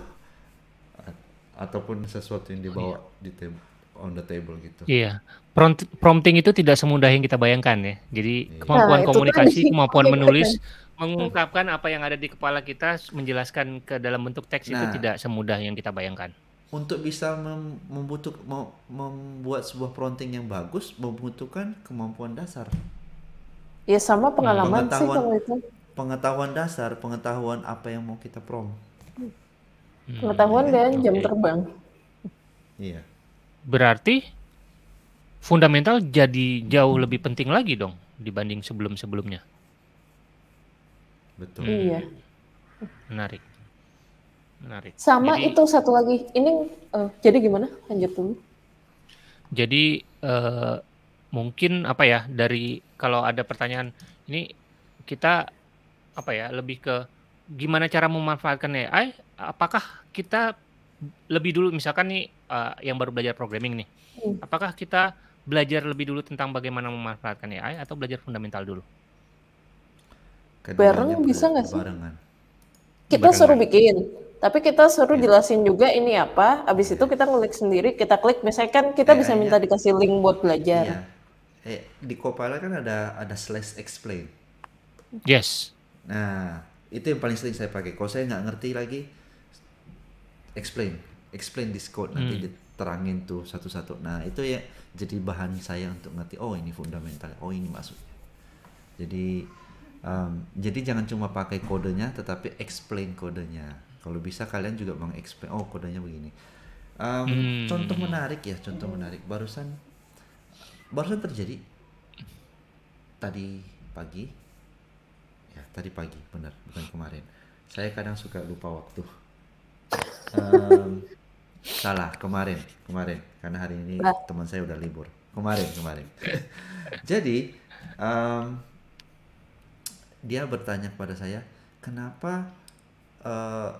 ataupun sesuatu yang dibawa oh, iya. di tim on the table gitu. Iya. Prompt, prompting itu tidak semudah yang kita bayangkan ya. Jadi iya. kemampuan nah, kan komunikasi, kan kemampuan iya, menulis, iya. mengungkapkan apa yang ada di kepala kita, menjelaskan ke dalam bentuk teks nah, itu tidak semudah yang kita bayangkan. Untuk bisa mem membutuh mem membuat sebuah prompting yang bagus membutuhkan kemampuan dasar. Ya sama hmm. pengalaman sih kalau itu. Pengetahuan dasar, pengetahuan apa yang mau kita prom. Hmm. Pengetahuan dan hmm. okay. jam terbang. Iya. Berarti fundamental jadi jauh lebih penting lagi dong dibanding sebelum-sebelumnya. Betul. Hmm. Iya. Menarik. Menarik. Sama jadi, itu satu lagi. Ini uh, jadi gimana? Lanjut dulu. Jadi uh, mungkin apa ya dari kalau ada pertanyaan ini kita apa ya lebih ke gimana cara memanfaatkan AI? Eh, apakah kita lebih dulu misalkan nih uh, yang baru belajar programming nih. Hmm. Apakah kita belajar lebih dulu tentang bagaimana memanfaatkan AI atau belajar fundamental dulu? bareng bisa nggak sih? Barengan. Kita barengan. suruh bikin, tapi kita suruh ya. jelasin juga ini apa. Abis itu kita klik sendiri, kita klik. Misalnya kan kita AI iya, bisa iya. minta ya. dikasih link buat belajar. Iya. Eh, di Copilot kan ada ada slash explain. Yes. Nah, itu yang paling sering saya pakai. Kalau saya nggak ngerti lagi, explain explain this code nanti hmm. diterangin tuh satu-satu. Nah itu ya jadi bahan saya untuk ngerti oh ini fundamental, oh ini maksudnya. Jadi um, jadi jangan cuma pakai kodenya, tetapi explain kodenya. Kalau bisa kalian juga mengexplain oh kodenya begini. Um, hmm. Contoh menarik ya, contoh menarik. Barusan barusan terjadi tadi pagi. Ya tadi pagi benar bukan kemarin. Saya kadang suka lupa waktu. um, Salah, kemarin, kemarin. Karena hari ini teman saya udah libur. Kemarin, kemarin. Jadi, um, dia bertanya kepada saya, kenapa? Uh,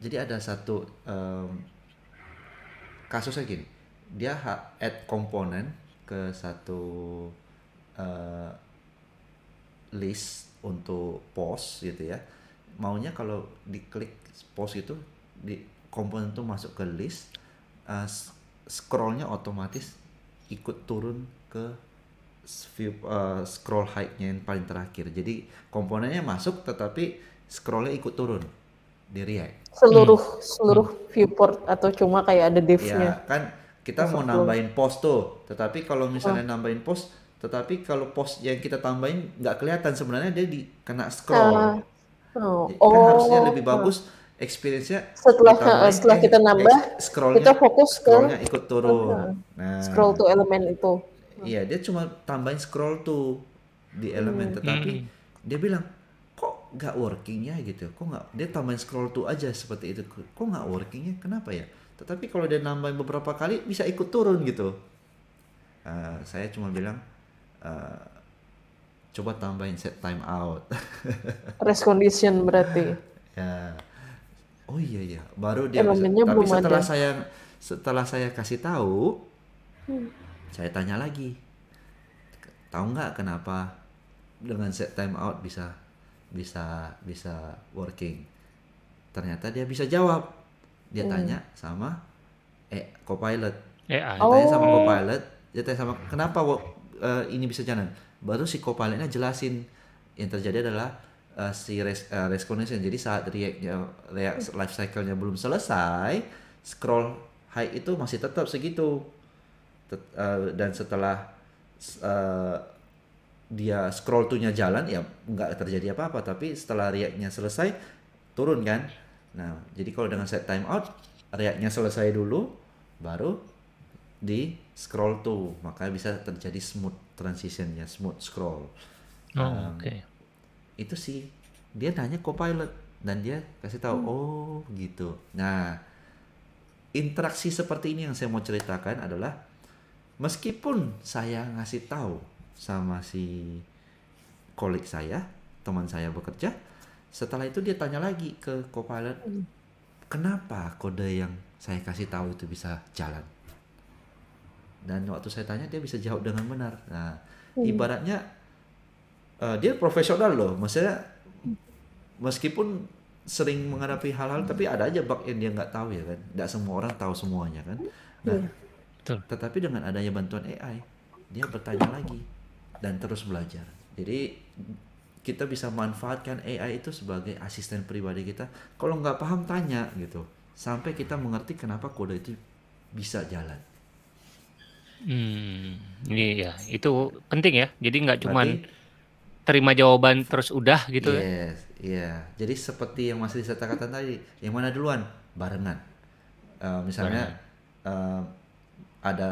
jadi ada satu um, kasusnya gini, dia add komponen ke satu uh, list untuk post gitu ya. Maunya kalau diklik post itu di komponen itu masuk ke list uh, scrollnya otomatis ikut turun ke view, uh, scroll height-nya yang paling terakhir jadi komponennya masuk tetapi scrollnya ikut turun di React seluruh hmm. seluruh viewport atau cuma kayak ada div-nya ya, kan kita Masuk mau nambahin post tuh tetapi kalau oh. misalnya oh. nambahin post tetapi kalau post yang kita tambahin nggak kelihatan sebenarnya dia di kena ah. scroll uh. oh. kan oh. harusnya lebih oh. bagus uh experience-nya setelah uh, setelah kita eh, nambah eh, kita fokus ke ikut turun. Uh, nah, scroll to elemen itu. Iya, dia cuma tambahin scroll to di elemen hmm. tetapi hmm. dia bilang kok nggak workingnya gitu kok nggak dia tambahin scroll to aja seperti itu kok nggak workingnya kenapa ya tetapi kalau dia nambahin beberapa kali bisa ikut turun gitu uh, saya cuma bilang uh, coba tambahin set time out rest condition berarti ya oh iya iya, baru dia bisa. tapi setelah ada. saya setelah saya kasih tahu hmm. saya tanya lagi tahu nggak kenapa dengan set time out bisa bisa bisa working ternyata dia bisa jawab dia hmm. tanya sama eh copilot Eh. dia tanya sama copilot dia tanya sama kenapa uh, ini bisa jalan baru si copilotnya jelasin yang terjadi adalah uh, si res, uh, eh, resconnection. Jadi saat react react hmm. life cycle-nya belum selesai, scroll high itu masih tetap segitu. Tet, uh, dan setelah uh, dia scroll tuh nya jalan ya nggak terjadi apa-apa, tapi setelah react selesai turun kan. Nah, jadi kalau dengan set time out nya selesai dulu baru di scroll tuh maka bisa terjadi smooth transitionnya smooth scroll. Oh, um, Oke. Okay itu sih dia tanya co-pilot dan dia kasih tahu hmm. oh gitu nah interaksi seperti ini yang saya mau ceritakan adalah meskipun saya ngasih tahu sama si kolik saya teman saya bekerja setelah itu dia tanya lagi ke co-pilot hmm. kenapa kode yang saya kasih tahu itu bisa jalan dan waktu saya tanya dia bisa jawab dengan benar nah hmm. ibaratnya uh, dia profesional loh maksudnya meskipun sering menghadapi hal-hal tapi ada aja bug yang dia nggak tahu ya kan nggak semua orang tahu semuanya kan nah iya. Betul. tetapi dengan adanya bantuan AI dia bertanya lagi dan terus belajar jadi kita bisa manfaatkan AI itu sebagai asisten pribadi kita kalau nggak paham tanya gitu sampai kita mengerti kenapa kode itu bisa jalan hmm iya, iya. itu penting ya jadi nggak cuman terima jawaban terus udah gitu yes, ya. Yes, iya. Jadi seperti yang masih Risa katakan tadi, yang mana duluan? Barengan. Uh, misalnya Barengan. Uh, ada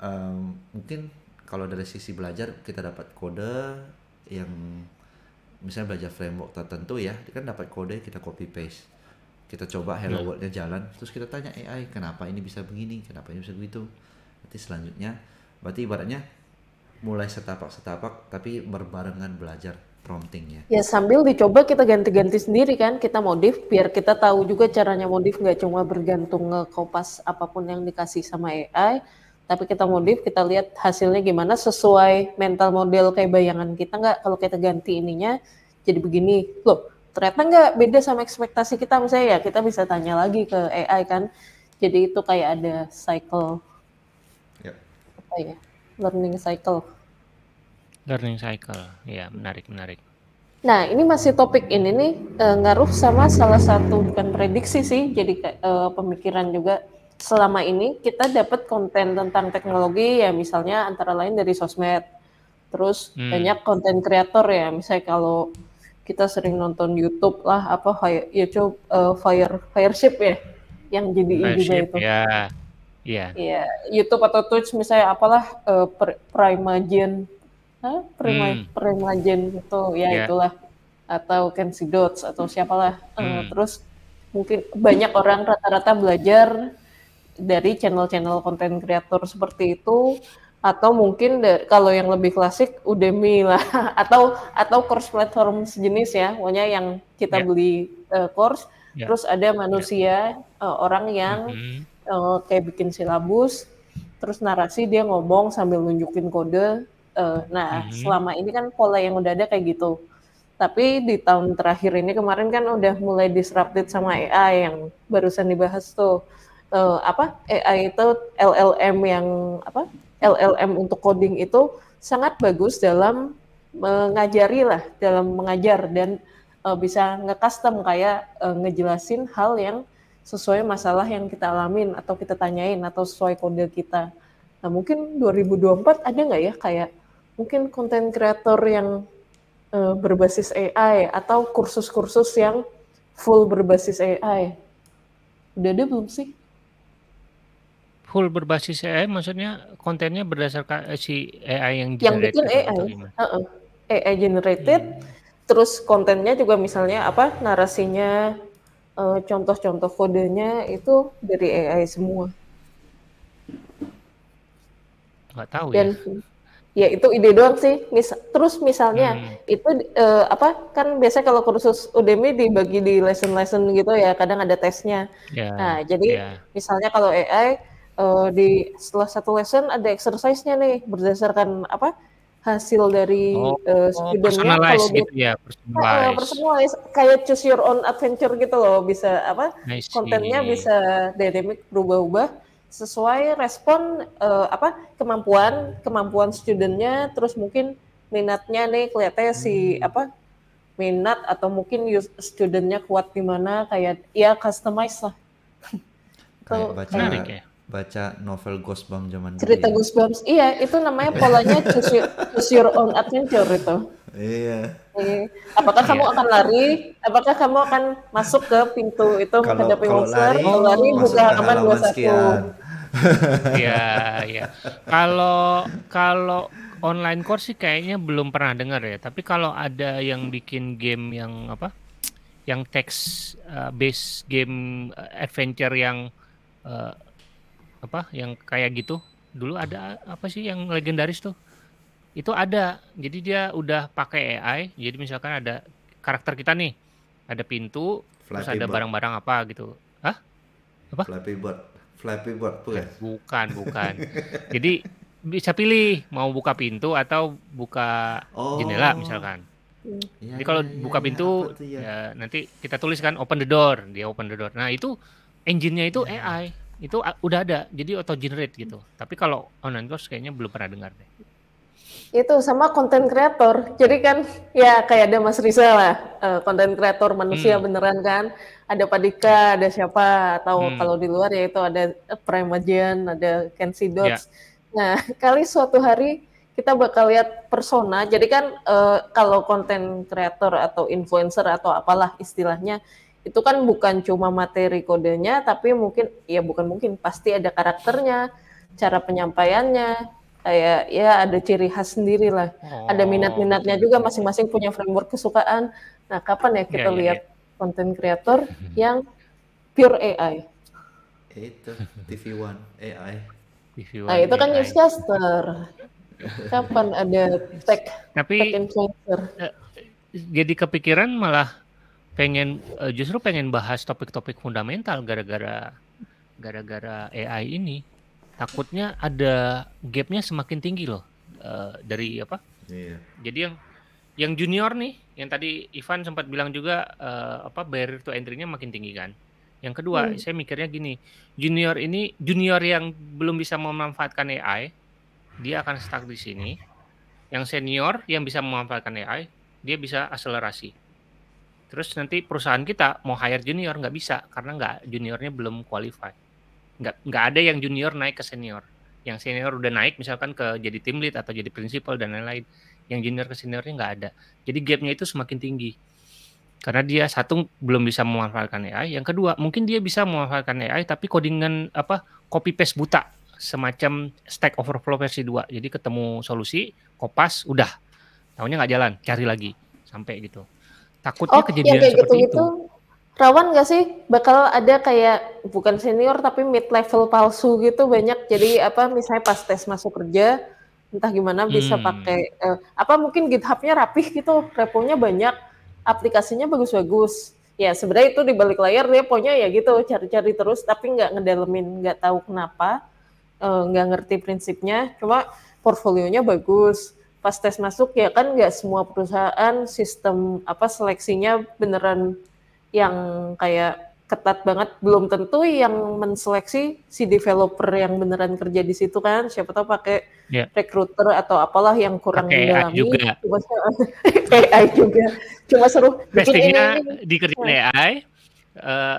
uh, mungkin kalau dari sisi belajar kita dapat kode yang misalnya belajar framework tertentu ya, kan dapat kode kita copy paste. Kita coba hello yeah. world-nya jalan, terus kita tanya AI kenapa ini bisa begini, kenapa ini bisa begitu. Nanti selanjutnya berarti ibaratnya mulai setapak-setapak tapi berbarengan belajar promptingnya. ya. sambil dicoba kita ganti-ganti sendiri kan, kita modif biar kita tahu juga caranya modif nggak cuma bergantung ngekopas apapun yang dikasih sama AI, tapi kita modif kita lihat hasilnya gimana sesuai mental model kayak bayangan kita nggak kalau kita ganti ininya jadi begini loh ternyata nggak beda sama ekspektasi kita misalnya ya kita bisa tanya lagi ke AI kan jadi itu kayak ada cycle yep. Ya. apa ya learning cycle Learning cycle, ya menarik menarik. Nah ini masih topik ini nih uh, ngaruh sama salah satu bukan prediksi sih, jadi uh, pemikiran juga selama ini kita dapat konten tentang teknologi ya misalnya antara lain dari sosmed, terus hmm. banyak konten kreator ya misalnya kalau kita sering nonton YouTube lah apa YouTube uh, Fire Fireship ya yang jadi juga itu. Ya. ya Yeah. yeah. YouTube atau Twitch misalnya apalah uh, Primagen Prima, hmm. Primagen gitu, ya yeah. itulah. Atau Kenzie Dots atau siapalah. Eh, hmm. Uh, terus mungkin banyak orang rata-rata belajar dari channel-channel konten -channel kreator seperti itu atau mungkin kalau yang lebih klasik Udemy lah atau atau course platform sejenis ya pokoknya yang kita yeah. beli uh, course yeah. terus ada manusia yeah. Ya. uh, orang yang mm -hmm. uh, kayak bikin silabus terus narasi dia ngomong sambil nunjukin kode Uh, nah, hmm. selama ini kan pola yang udah ada kayak gitu. Tapi di tahun terakhir ini kemarin kan udah mulai disrupted sama AI yang barusan dibahas tuh. Uh, apa AI itu LLM yang apa LLM untuk coding itu sangat bagus dalam mengajari lah dalam mengajar dan uh, bisa nge-custom kayak uh, ngejelasin hal yang sesuai masalah yang kita alamin atau kita tanyain atau sesuai kode kita. Nah mungkin 2024 ada nggak ya kayak mungkin konten kreator yang uh, berbasis AI atau kursus-kursus yang full berbasis AI. Udah ada belum sih? Full berbasis AI maksudnya kontennya berdasarkan eh, si AI yang generated. Yang bikin AI. Uh -uh. AI generated. Hmm. Terus kontennya juga misalnya apa narasinya eh, contoh-contoh kodenya itu dari AI semua. Nggak tahu Dan, ya ya itu ide doang sih Mis terus misalnya hmm. itu uh, apa kan biasanya kalau kursus Udemy dibagi di lesson-lesson gitu ya kadang ada tesnya yeah. nah jadi yeah. misalnya kalau AI uh, eh, di setelah satu lesson ada exercise-nya nih berdasarkan apa hasil dari oh, uh, studentnya kalau gitu dia, ya personalize. Uh, personalize kayak choose your own adventure gitu loh bisa apa kontennya bisa dynamic berubah-ubah sesuai respon uh, apa kemampuan kemampuan studentnya terus mungkin minatnya nih kelihatannya si hmm. apa minat atau mungkin studentnya kuat di mana kayak ya customize lah kayak baca kayak gitu. baca novel Ghostbump zaman cerita dulu, ya. Ghostbumps iya itu namanya polanya choose your, choose your own adventure itu iya, iya. apakah kamu iya. akan lari apakah kamu akan masuk ke pintu itu kalau, menghadapi monster mau lari buka kamar 21 sekian Iya, iya. Kalau kalau online course sih kayaknya belum pernah dengar ya. Tapi kalau ada yang bikin game yang apa? Yang text uh, eh, base game eh, adventure yang uh, apa? Yang kayak gitu. Dulu ada apa sih yang legendaris tuh? Itu ada. Jadi dia udah pakai AI. Jadi misalkan ada karakter kita nih, ada pintu, Flat terus ada barang-barang apa gitu. Hah? Apa? Flappy Bird Flappy Bird bukan? Bukan, bukan. Jadi bisa pilih mau buka pintu atau buka oh. jendela misalkan. Ya, Jadi kalau ya, buka ya, pintu ya, ya nanti kita tuliskan open the door, dia open the door. Nah, itu engine-nya itu ya. AI. Itu udah ada. Jadi auto generate gitu. Tapi kalau online course kayaknya belum pernah dengar deh itu sama konten kreator jadi kan ya kayak ada Mas Riza lah konten eh, uh, kreator manusia hmm. beneran kan ada Padika ada siapa atau hmm. kalau di luar ya itu ada eh, Primogen ada Kensi Dots yeah. nah kali suatu hari kita bakal lihat persona jadi kan uh, kalau konten kreator atau influencer atau apalah istilahnya itu kan bukan cuma materi kodenya tapi mungkin ya bukan mungkin pasti ada karakternya cara penyampaiannya kayak ya ada ciri khas sendiri lah. Oh. Ada minat-minatnya juga masing-masing punya framework kesukaan. Nah, kapan ya kita yeah, iya, lihat iya. konten yeah, yeah. kreator mhm. yang pure AI? Itu TV One AI. TV nah, One nah, itu AI. kan newscaster. Kapan ada tech, Tapi, tech influencer? Eh, jadi kepikiran malah pengen eh, justru pengen bahas topik-topik fundamental gara-gara gara-gara AI ini takutnya ada gapnya semakin tinggi loh uh, dari apa? Iya. Jadi yang yang junior nih, yang tadi Ivan sempat bilang juga uh, apa barrier to entry-nya makin tinggi kan. Yang kedua, hmm. saya mikirnya gini, junior ini junior yang belum bisa memanfaatkan AI, dia akan stuck di sini. Yang senior yang bisa memanfaatkan AI, dia bisa akselerasi. Terus nanti perusahaan kita mau hire junior nggak bisa karena nggak juniornya belum qualified nggak nggak ada yang junior naik ke senior yang senior udah naik misalkan ke jadi tim lead atau jadi principal dan lain-lain yang junior ke seniornya nggak ada jadi gapnya itu semakin tinggi karena dia satu belum bisa memanfaatkan AI yang kedua mungkin dia bisa memanfaatkan AI tapi codingan apa copy paste buta semacam stack overflow versi 2 jadi ketemu solusi kopas udah tahunya nggak jalan cari lagi sampai gitu takutnya oh, iya, kejadian ya, seperti gitu, itu gitu rawan nggak sih bakal ada kayak bukan senior tapi mid level palsu gitu banyak jadi apa misalnya pas tes masuk kerja entah gimana bisa hmm. pakai eh, apa mungkin GitHub-nya rapih gitu reponya banyak aplikasinya bagus-bagus ya sebenarnya itu di balik layar dia punya ya gitu cari-cari terus tapi nggak ngedalemin nggak tahu kenapa eh, nggak eh, ngerti prinsipnya cuma portfolionya bagus pas tes masuk ya kan nggak semua perusahaan sistem apa seleksinya beneran yang kayak ketat banget belum tentu yang menseleksi si developer yang beneran kerja di situ kan siapa tahu pakai yeah. recruiter atau apalah yang kurang pake mendalami AI juga. Cuma, AI juga cuma suruh testingnya dikerjain AI nah. uh, eh,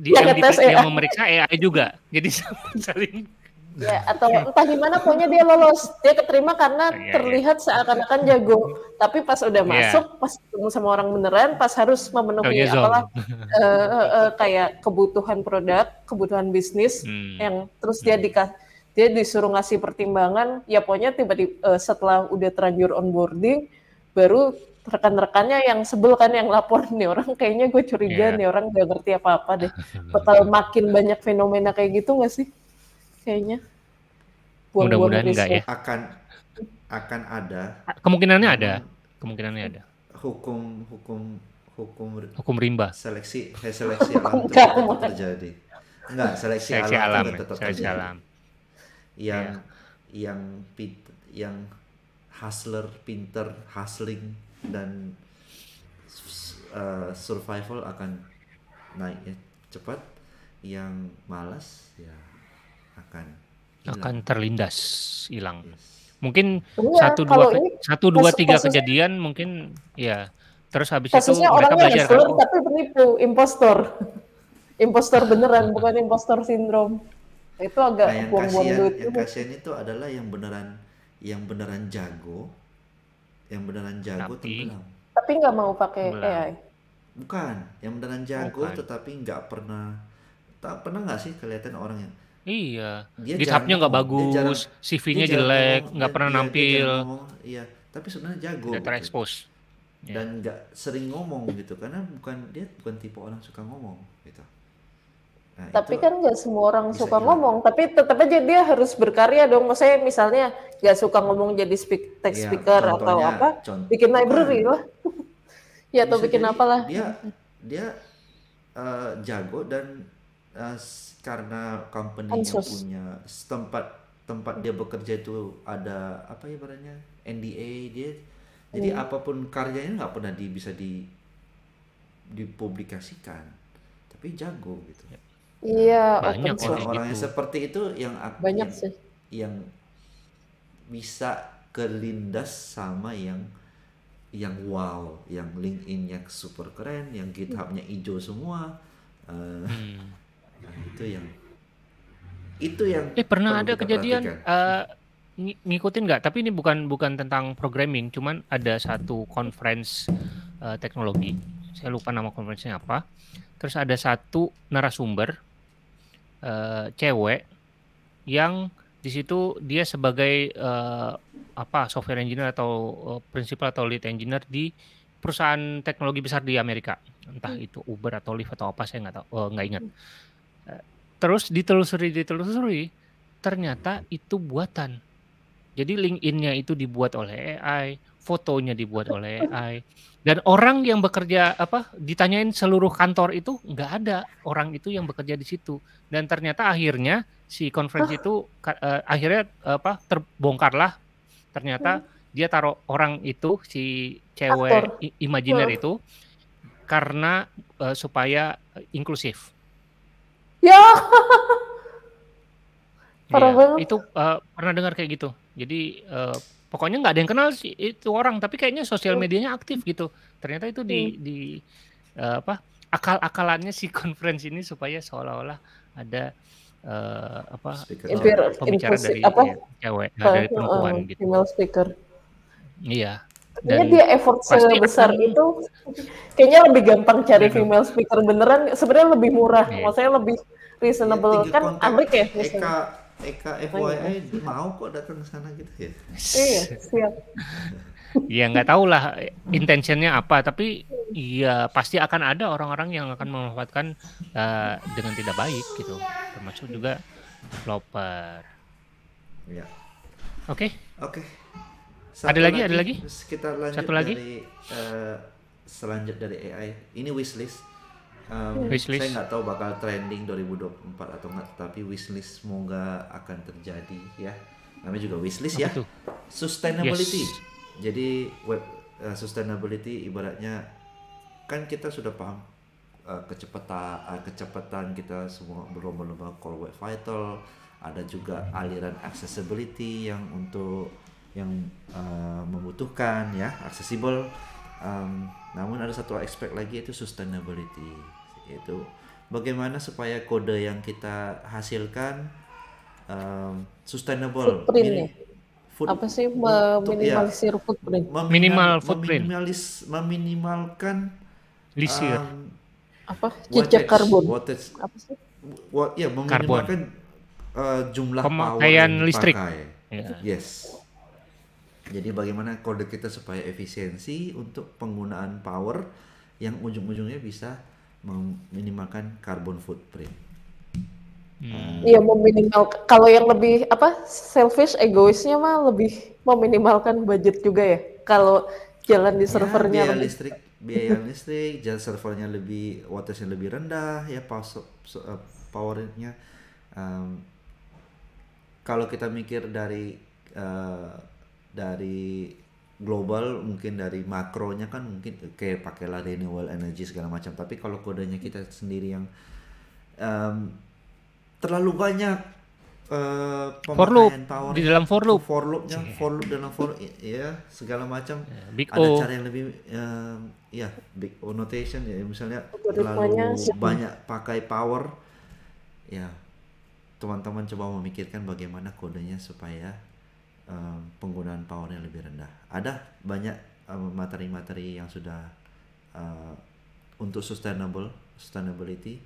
di ya, yang, di, AI. yang memeriksa AI juga jadi saling ya nah. atau entah gimana pokoknya dia lolos dia keterima karena yeah, iya. terlihat seakan-akan jago tapi pas udah yeah. masuk pas ketemu sama orang beneran pas harus memenuhi oh, apalah uh, uh, uh, kayak kebutuhan produk kebutuhan bisnis hmm. yang terus dia hmm. di dia disuruh ngasih pertimbangan ya pokoknya tiba di uh, eh, setelah udah terlanjur onboarding baru rekan-rekannya yang sebel kan yang lapor nih orang kayaknya gue curiga yeah. nih orang gak ngerti apa-apa deh bakal makin banyak fenomena kayak gitu gak sih kayaknya. Mudah-mudahan enggak ya. Akan akan ada. Kemungkinannya ada. Kemungkinannya ada. Hukum hukum hukum hukum rimba. Seleksi eh, seleksi alam itu tetap terjadi. Enggak, seleksi, seleksi alam, alam tetap seleksi terjadi. Alam. Yang yeah. yang pit, yang hustler, pinter, hustling dan uh, survival akan naik ya, cepat yang malas ya akan hilang. akan terlindas hilang. Yes. Mungkin iya, satu dua ini, satu dua tiga kasus, kejadian mungkin ya terus habis itu mereka belajar ngeselur, tapi penipu impostor impostor beneran bukan impostor sindrom itu agak nah, yang buang-buang duit yang kasihan itu adalah yang beneran yang beneran jago yang beneran jago tapi tenggelam tapi nggak mau pakai Belang. AI bukan yang beneran jago bukan. tetapi nggak pernah tak pernah nggak sih kelihatan orang yang Iya. Dia di nggak bagus, CV-nya jelek, nggak pernah dia, nampil. Dia ngomong, iya, tapi sebenarnya jago. Dia terekspos. Gitu. Iya. Dan nggak sering ngomong gitu, karena bukan dia bukan tipe orang suka ngomong gitu. Nah, tapi kan nggak semua orang suka ilang. ngomong, tapi tetap aja dia harus berkarya dong. Maksudnya misalnya nggak suka ngomong jadi speak, text yeah, speaker atau apa, contoh, bikin library lah. ya atau bikin apalah. Dia dia uh, jago dan uh, karena company punya tempat tempat dia bekerja itu ada apa ya barannya NDA dia jadi hmm. apapun karyanya nggak pernah di, bisa di dipublikasikan tapi jago gitu ya. iya banyak orang-orang yang gitu. seperti itu yang banyak yang, sih yang bisa kelindas sama yang yang wow yang LinkedIn-nya super keren yang GitHub-nya hijau semua uh, hmm Nah, itu yang itu yang eh pernah ada kejadian uh, ng ngikutin nggak tapi ini bukan bukan tentang programming cuman ada satu conference uh, teknologi saya lupa nama konferensinya apa terus ada satu narasumber uh, cewek yang di situ dia sebagai uh, apa software engineer atau uh, principal atau lead engineer di perusahaan teknologi besar di Amerika entah hmm. itu Uber atau Lyft atau apa saya nggak tahu nggak uh, ingat terus ditelusuri ditelusuri ternyata itu buatan jadi LinkedIn-nya itu dibuat oleh AI fotonya dibuat oleh AI dan orang yang bekerja apa ditanyain seluruh kantor itu nggak ada orang itu yang bekerja di situ dan ternyata akhirnya si konferensi oh. itu uh, akhirnya apa terbongkarlah ternyata hmm. dia taruh orang itu si cewek imajiner oh. itu karena uh, supaya eh, inklusif Ya. Iya. Parah ya, banget. Itu uh, pernah dengar kayak gitu. Jadi uh, pokoknya nggak ada yang kenal sih itu orang, tapi kayaknya sosial iya. medianya aktif gitu. Ternyata itu di hmm. di uh, apa? akal-akalannya si conference ini supaya seolah-olah ada uh, apa Impir, uh, pembicara dari apa? Ya, cewek, nah, dari perempuan uh, gitu. Female speaker. Iya. kayaknya dia effort sebesar akan... itu kayaknya lebih gampang cari female speaker beneran sebenarnya lebih murah yeah. maksudnya lebih reasonable ya, kan Amrik ya Eka Eka FYI oh, iya. mau kok datang ke sana gitu ya iya siap ya nggak tahu lah intentionnya apa tapi ya pasti akan ada orang-orang yang akan memanfaatkan uh, dengan tidak baik gitu termasuk juga developer ya oke okay. oke okay. ada lagi, lagi ada lagi kita lanjut satu lagi dari, uh, selanjut dari AI ini wishlist um, wishlist. saya nggak tahu bakal trending 2024 atau nggak tapi wishlist semoga akan terjadi ya namanya juga wishlist ya sustainability yes. jadi web uh, sustainability ibaratnya kan kita sudah paham uh, eh, kecepatan uh, eh, kecepatan kita semua berlomba-lomba core web vital ada juga aliran accessibility yang untuk yang uh, membutuhkan ya accessible um, namun ada satu aspek lagi itu sustainability itu bagaimana supaya kode yang kita hasilkan um, sustainable footprint ya? food, apa sih meminimalisir ya, footprint minimal footprint meminimalis, meminimalkan lisir um, apa jejak karbon wattage, apa sih what, ya meminimalkan karbon. Uh, jumlah pemakaian listrik yeah. yes jadi bagaimana kode kita supaya efisiensi untuk penggunaan power yang ujung-ujungnya bisa meminimalkan carbon footprint. Hmm. Iya hmm. meminimal. Kalau yang lebih apa selfish egoisnya mah lebih meminimalkan budget juga ya. Kalau jalan di ya, servernya ya, biaya lebih... listrik, biaya listrik, jalan servernya lebih wattage-nya lebih rendah ya eh, powernya. Um, kalau kita mikir dari uh, dari global mungkin dari makronya kan mungkin kayak pakailah renewable energy segala macam tapi kalau kodenya kita sendiri yang um, terlalu banyak uh, for power di dalam for loop for loopnya yeah. for loop dalam for loop ya segala macam iya, big ada o. cara yang lebih um, ya big o notation ya misalnya oh, terlalu banyak pakai power ya teman-teman coba memikirkan bagaimana kodenya supaya penggunaan penggunaan powernya lebih rendah. Ada banyak materi-materi uh, yang sudah uh, untuk sustainable sustainability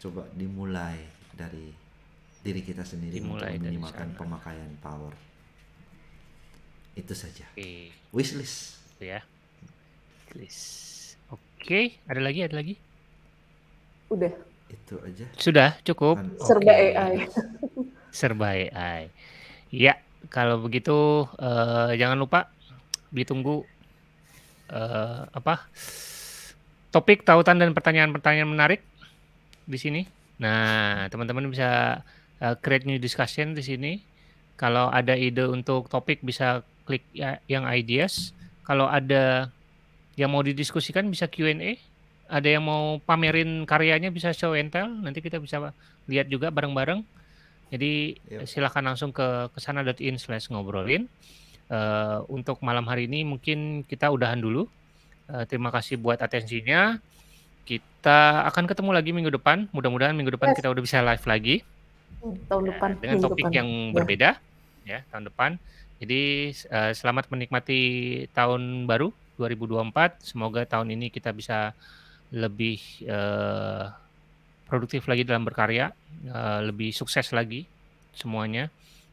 coba dimulai dari diri kita sendiri dimulai untuk minimalkan pemakaian power. Itu saja. Okay. Wishlist. Ya. Yeah. Wishlist. Oke, okay. ada lagi? Ada lagi? Udah. Itu aja. Sudah, cukup. Kan. Serba AI. Serba AI. Ya, kalau begitu uh, jangan lupa ditunggu uh, apa topik tautan dan pertanyaan-pertanyaan menarik di sini. Nah, teman-teman bisa uh, create new discussion di sini. Kalau ada ide untuk topik bisa klik ya, yang ideas. Kalau ada yang mau didiskusikan bisa Q&A. Ada yang mau pamerin karyanya bisa show and tell. Nanti kita bisa lihat juga bareng-bareng. Jadi yep. silakan langsung ke kesana.in slash ngobrolin. Uh, untuk malam hari ini mungkin kita udahan dulu. Uh, terima kasih buat atensinya. Kita akan ketemu lagi minggu depan. Mudah-mudahan minggu depan yes. kita udah bisa live lagi. Hmm, tahun ya, depan. dengan topik depan. yang ya. berbeda. Ya, tahun depan. Jadi uh, selamat menikmati tahun baru 2024. Semoga tahun ini kita bisa lebih uh, produktif lagi dalam berkarya, uh, lebih sukses lagi semuanya.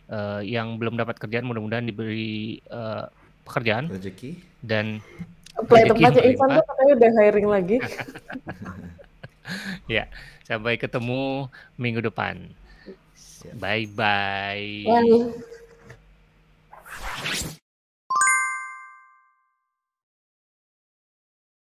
Uh, yang belum dapat kerjaan mudah-mudahan diberi uh, pekerjaan. Rezeki. Dan apply tempatnya Ivan tuh katanya udah hiring lagi. ya, sampai ketemu minggu depan. bye. bye.